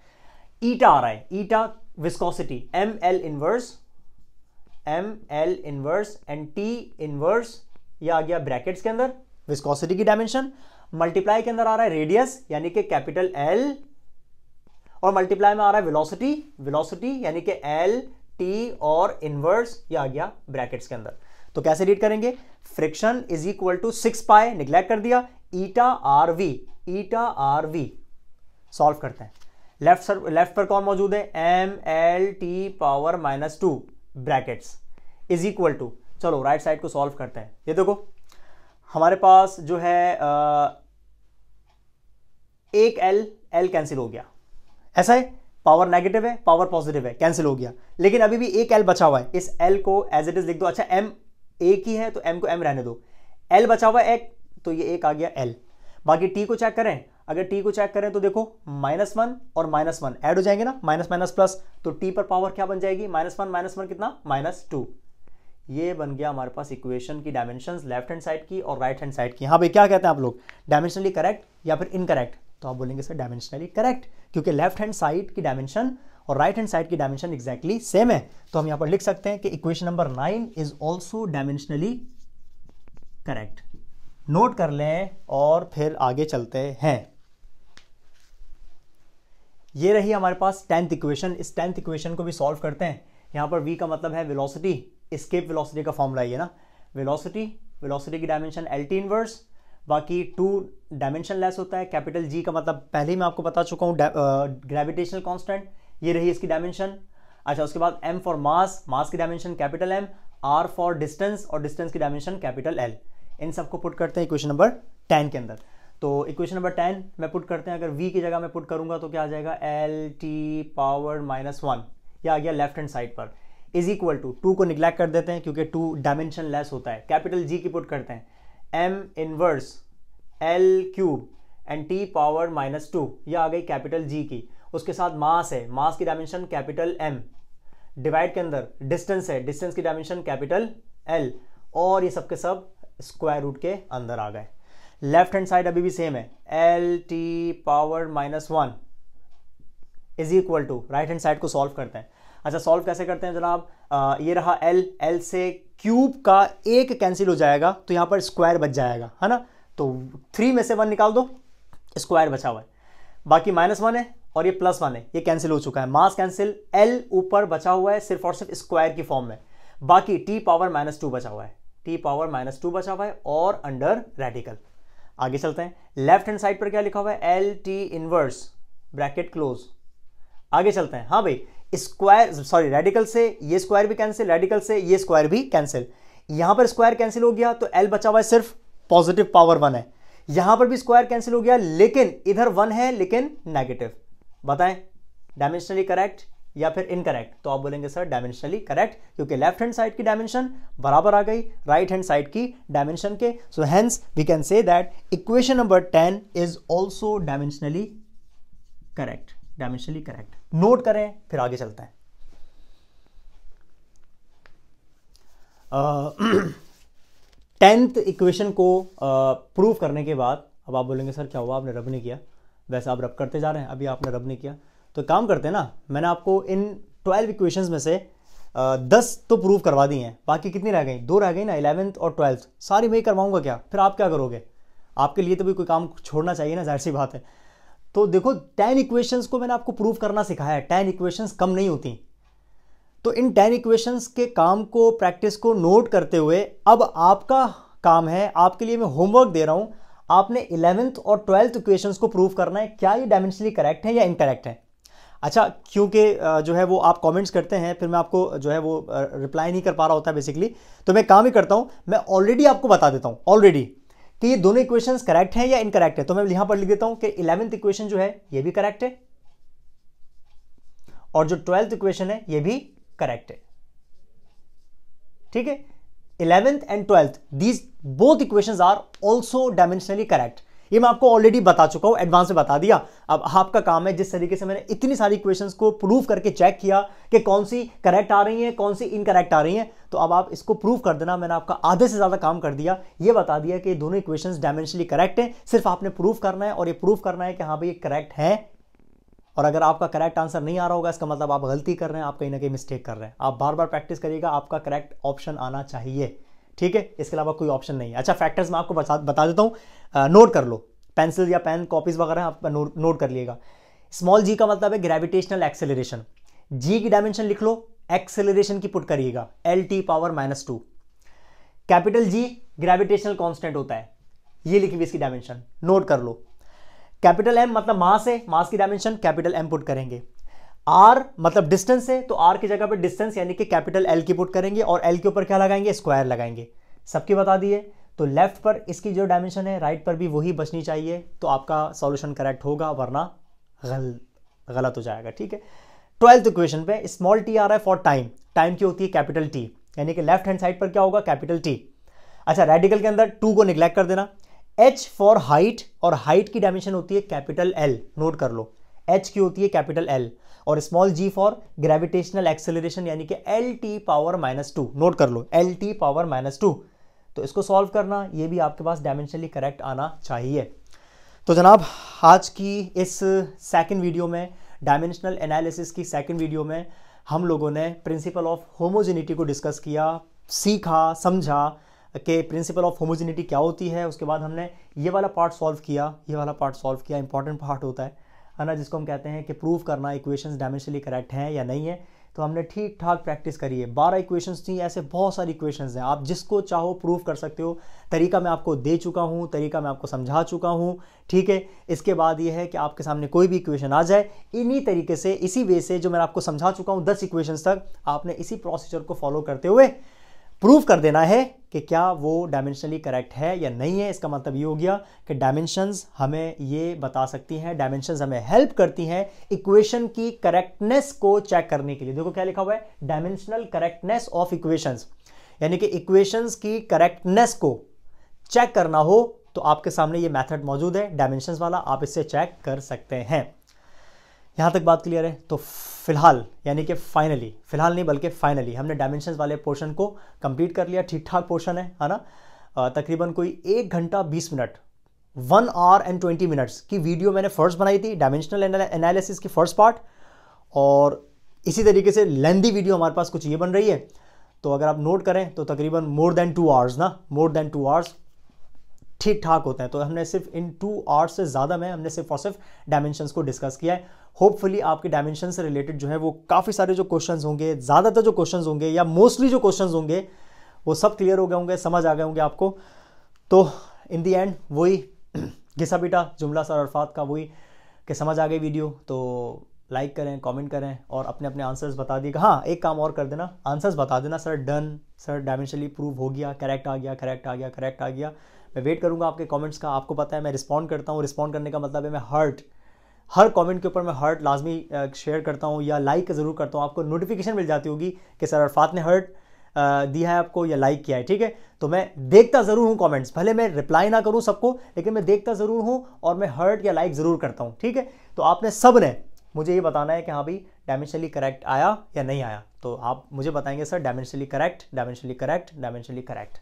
ईटा आ रहा है eta viscosity M L inverse M L inverse and T inverse ये आ गया ब्रैकेट्स के अंदर विस्कोसिटी की डायमेंशन मल्टीप्लाई के अंदर आ रहा है रेडियस यानी कि कैपिटल एल और मल्टीप्लाई में आ रहा है वेलोसिटी वेलोसिटी यानी कि एल टी और इनवर्स ये आ गया ब्रैकेट्स के अंदर तो कैसे रीड करेंगे friction is equal to six pi neglect कर दिया eta R V eta R V solve करते हैं लेफ्ट सर लेफ्ट पर कौन मौजूद है M L T power minus two brackets is equal to चलो राइट साइड को सॉल्व करते हैं ये देखो हमारे पास जो है आ, एक एल एल कैंसिल हो गया ऐसा है पावर नेगेटिव है पावर पॉजिटिव है कैंसिल हो गया लेकिन अभी भी एक एल बचा हुआ है इस एल को एज इट इज लिख दो अच्छा एम एक ही है तो एम को एम रहने दो एल बचा हुआ है एक तो ये एक आ गया एल बाकी टी को चेक करें अगर टी को चेक करें तो देखो माइनस वन और माइनस वन एड हो जाएंगे ना माइनस माइनस प्लस तो टी पर पावर क्या बन जाएगी माइनस वन माइनस वन कितना माइनस टू ये बन गया हमारे पास इक्वेशन की डायमेंशन लेफ्ट हैंड साइड की और राइट हैंड साइड की हाँ भाई क्या कहते हैं आप लोग डायमेंशनली करेक्ट या फिर इनकरेक्ट तो आप बोलेंगे सर डायमेंशनली करेक्ट क्योंकि लेफ्ट हैंड साइड की डायमेंशन और राइट हैंड साइड की डायमेंशन एक्जैक्टली सेम है तो हम यहाँ पर लिख सकते हैं कि equation number nine is also dimensionally correct note कर लें और फिर आगे चलते हैं ये रही हमारे पास टेंथ इक्वेशन इस टेंथ इक्वेशन को भी सॉल्व करते हैं यहाँ पर v का मतलब है वेलोसिटी स्केप वेलोसिटी का फॉर्मूला ये ना वेलोसिटी वेलोसिटी की डायमेंशन एल टी इनवर्स बाकी टू डायमेंशन लेस होता है कैपिटल जी का मतलब पहले ही मैं आपको बता चुका हूँ ग्रेविटेशनल कॉन्स्टेंट ये रही इसकी डायमेंशन अच्छा उसके बाद एम फॉर मास मास की dimension capital M R for distance और डिस्टेंस की डायमेंशन कैपिटल एल इन सबको पुट करते हैं इक्वेशन नंबर टेन के अंदर तो इक्वेशन नंबर टेन में पुट करते हैं अगर वी की जगह मैं पुट करूंगा तो क्या आ जाएगा L T power minus one या आ गया लेफ्ट हैंड साइड पर इज इक्वल टू टू को निग्लैक्ट कर देते हैं क्योंकि टू डायमेंशन लेस होता है कैपिटल जी की पुट करते हैं M inverse L cube and T power minus two यह आ गई कैपिटल जी की उसके साथ मास है मास की डायमेंशन कैपिटल एम डिवाइड के अंदर डिस्टेंस है डिस्टेंस की डायमेंशन कैपिटल एल और ये सब सब स्क्वायर रूट के अंदर आ गए लेफ्ट हैंड साइड अभी भी सेम है L T power minus one is equal to right hand side को सॉल्व करते हैं अच्छा सॉल्व कैसे करते हैं जनाब ये रहा एल एल से क्यूब का एक कैंसिल हो जाएगा तो यहाँ पर स्क्वायर बच जाएगा है ना तो थ्री में से वन निकाल दो स्क्वायर बचा हुआ है बाकी माइनस वन है और ये प्लस वन है ये कैंसिल हो चुका है मास कैंसिल एल ऊपर बचा हुआ है सिर्फ और सिर्फ स्क्वायर की फॉर्म में बाकी टी पावर माइनस टू बचा हुआ है टी पावर माइनस टू बचा हुआ है और अंडर रेडिकल आगे चलते हैं लेफ्ट हैंड साइड पर क्या लिखा हुआ है L T inverse bracket close आगे चलते हैं हाँ भाई स्क्वायर सॉरी रेडिकल से ये स्क्वायर भी कैंसिल रेडिकल से ये स्क्वायर भी कैंसिल यहां पर स्क्वायर कैंसिल हो गया तो एल बचा हुआ है सिर्फ पॉजिटिव पावर वन है यहां पर भी स्क्वायर कैंसिल हो गया लेकिन इधर वन है लेकिन नेगेटिव बताएं डायमेंशनली करेक्ट या फिर इनकरेक्ट तो आप बोलेंगे सर डायमेंशनली करेक्ट क्योंकि लेफ्ट हैंड साइड की डायमेंशन बराबर आ गई राइट हैंड साइड की डायमेंशन के so hence we can say that equation number ten is also dimensionally correct dimensionally correct note करें फिर आगे चलते हैं (clears throat) टेंथ इक्वेशन को प्रूव करने के बाद अब आप बोलेंगे सर क्या हुआ आपने रब नहीं किया वैसे आप रब करते जा रहे हैं अभी आपने रब नहीं किया तो काम करते हैं ना मैंने आपको इन ट्वेल्व इक्वेशंस में से दस दस तो प्रूव करवा दी हैं बाकी कितनी रह गई दो रह गई ना इलेवेंथ और ट्वेल्थ सारी मैं ही करवाऊंगा क्या फिर आप क्या करोगे आपके लिए तो भी कोई काम छोड़ना चाहिए ना जाहिर सी बात है तो देखो टेन इक्वेशंस को मैंने आपको प्रूव करना सिखाया है टेन इक्वेशंस कम नहीं होती तो इन टेन इक्वेशंस के काम को प्रैक्टिस को नोट करते हुए अब आपका काम है आपके लिए मैं होमवर्क दे रहा हूँ आपने इलेवेंथ और ट्वेल्थ इक्वेशंस को प्रूव करना है क्या ये डायमेंशनली करेक्ट है या इनकरेक्ट है अच्छा क्योंकि जो है वो आप कमेंट्स करते हैं फिर मैं आपको जो है वो रिप्लाई नहीं कर पा रहा होता बेसिकली तो मैं काम ही करता हूँ मैं ऑलरेडी आपको बता देता हूँ ऑलरेडी कि तो ये दोनों इक्वेशन करेक्ट हैं या इनकरेक्ट है तो मैं यहां पर लिख देता हूं कि इलेवंथ इक्वेशन जो है ये भी करेक्ट है और जो ट्वेल्थ इक्वेशन है ये भी करेक्ट है ठीक है eleventh and twelfth these both equation are also dimensionally correct ये मैं आपको ऑलरेडी बता चुका हूँ एडवांस में बता दिया अब आपका काम है जिस तरीके से मैंने इतनी सारी क्वेश्चंस को प्रूफ करके चेक किया कि कौन सी करेक्ट आ रही है कौन सी इनकरेक्ट आ रही है तो अब आप इसको प्रूफ कर देना मैंने आपका आधे से ज़्यादा काम कर दिया ये बता दिया कि दोनों इक्वेशन डायमेंशनली करेक्ट हैं सिर्फ आपने प्रूफ करना है और ये प्रूफ करना है कि हाँ भाई ये करेक्ट है और अगर आपका करेक्ट आंसर नहीं आ रहा होगा इसका मतलब आप गलती कर रहे हैं आप कहीं ना कहीं मिस्टेक कर रहे हैं आप बार बार प्रैक्टिस करिएगा आपका करेक्ट ऑप्शन आना चाहिए ठीक है इसके अलावा कोई ऑप्शन नहीं है अच्छा फैक्टर्स मैं आपको बता बता देता हूँ नोट कर लो पेंसिल या पेन कॉपीज़ वगैरह आप नोट कर लिएगा स्मॉल जी का मतलब है ग्रेविटेशनल एक्सेलरेशन जी की डायमेंशन लिख लो एक्सेलरेशन की पुट करिएगा L T power minus two capital G gravitational constant होता है ये लिखी हुई इसकी डायमेंशन नोट कर लो कैपिटल एम मतलब मास है मास की डायमेंशन कैपिटल एम पुट करेंगे आर मतलब डिस्टेंस है तो आर की जगह पर डिस्टेंस यानी कि कैपिटल एल की पुट करेंगे और एल के ऊपर क्या लगाएंगे स्क्वायर लगाएंगे सबकी बता दिए तो लेफ्ट पर इसकी जो डायमेंशन है राइट पर भी वही बचनी चाहिए तो आपका सॉल्यूशन करेक्ट होगा वरना गल गलत हो जाएगा ठीक है ट्वेल्थ इक्वेशन पे स्मॉल टी आ रहा है फॉर टाइम टाइम की होती है कैपिटल टी यानी कि लेफ्ट हैंड साइड पर क्या होगा कैपिटल टी अच्छा रेडिकल के अंदर टू को निग्लेक्ट कर देना एच फॉर हाइट और हाइट की डायमेंशन होती है कैपिटल एल नोट कर लो एच की होती है कैपिटल एल और small G for gravitational acceleration यानी कि L T power minus two note कर लो L T power minus two तो इसको सॉल्व करना ये भी आपके पास डायमेंशनली करेक्ट आना चाहिए तो जनाब आज की इस सेकंड वीडियो में डायमेंशनल एनालिसिस की सेकंड वीडियो में हम लोगों ने प्रिंसिपल ऑफ होमोजेनिटी को डिस्कस किया सीखा समझा कि प्रिंसिपल ऑफ होमोजेनिटी क्या होती है उसके बाद हमने ये वाला पार्ट सॉल्व किया ये वाला पार्ट सॉल्व किया इंपॉर्टेंट पार्ट होता है है ना जिसको हम कहते हैं कि प्रूव करना इक्वेशंस डायमेंशनली करेक्ट हैं या नहीं है तो हमने ठीक ठाक प्रैक्टिस करी है बारह इक्वेशंस थी ऐसे बहुत सारी इक्वेशंस हैं आप जिसको चाहो प्रूव कर सकते हो तरीका मैं आपको दे चुका हूँ तरीका मैं आपको समझा चुका हूँ ठीक है इसके बाद ये है कि आपके सामने कोई भी इक्वेशन आ जाए इन्हीं तरीके से इसी वे से जो मैं आपको समझा चुका हूँ दस इक्वेशंस तक आपने इसी प्रोसीजर को फॉलो करते हुए प्रूव कर देना है कि क्या वो डायमेंशनली करेक्ट है या नहीं है इसका मतलब ये हो गया कि डायमेंशंस हमें ये बता सकती हैं डायमेंशंस हमें हेल्प करती हैं इक्वेशन की करेक्टनेस को चेक करने के लिए देखो क्या लिखा हुआ है डायमेंशनल करेक्टनेस ऑफ इक्वेशंस यानी कि इक्वेशंस की करेक्टनेस को चेक करना हो तो आपके सामने ये मेथड मौजूद है डायमेंशंस वाला आप इससे चेक कर सकते हैं यहाँ तक बात क्लियर है तो फिलहाल यानी कि फाइनली फिलहाल नहीं बल्कि फाइनली हमने डायमेंशन वाले पोर्शन को कंप्लीट कर लिया ठीक ठाक पोर्शन है है ना तकरीबन कोई एक घंटा बीस minute one hour and twenty minutes की वीडियो मैंने फर्स्ट बनाई थी डायमेंशनल एनालिसिस की फर्स्ट पार्ट और इसी तरीके से लेंदी वीडियो हमारे पास कुछ ये बन रही है तो अगर आप नोट करें तो तकरीबन मोर देन टू आवर्स ना मोर देन टू आवर्स ठीक ठाक होते हैं तो हमने सिर्फ इन टू आवर्स से ज़्यादा में हमने सिर्फ और सिर्फ डायमेंशन को डिस्कस किया है होपफुली आपके डायमेंशन से रिलेटेड जो है वो काफ़ी सारे जो क्वेश्चन होंगे ज़्यादातर जो क्वेश्चन होंगे या मोस्टली जो क्वेश्चन होंगे वो सब क्लियर हो गए होंगे समझ आ गए होंगे आपको तो इन दी एंड वही (clears throat) घिसा पीटा जुमला सर अरफात का वही कि समझ आ गई वीडियो तो लाइक करें कमेंट करें और अपने अपने आंसर्स बता दिए हाँ एक काम और कर देना आंसर्स बता देना sir done sir dimensionally prove हो गया करेक्ट आ गया करेक्ट आ गया करेक्ट आ गया मैं वेट करूँगा आपके कमेंट्स का आपको पता है मैं रिस्पॉन्ड करता हूँ रिस्पॉन्ड करने का मतलब है मैं हर्ट हर कमेंट के ऊपर मैं हर्ट लाजमी शेयर करता हूँ या लाइक ज़रूर करता हूँ आपको नोटिफिकेशन मिल जाती होगी कि सर अरफात ने हर्ट दिया है आपको या लाइक किया है ठीक है तो मैं देखता ज़रूर हूँ कमेंट्स भले मैं रिप्लाई ना करूँ सबको लेकिन मैं देखता ज़रूर हूँ और मैं हर्ट या लाइक ज़रूर करता हूँ ठीक है तो आपने सब ने मुझे ये बताना है कि हाँ भाई डायमेंशनली करेक्ट आया या नहीं आया तो आप मुझे बताएंगे sir dimensionally correct dimensionally correct dimensionally correct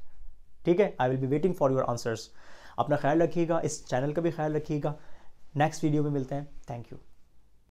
ठीक है I will be waiting for your answers अपना ख्याल रखिएगा इस चैनल का भी ख्याल रखिएगा नेक्स्ट वीडियो में मिलते हैं थैंक यू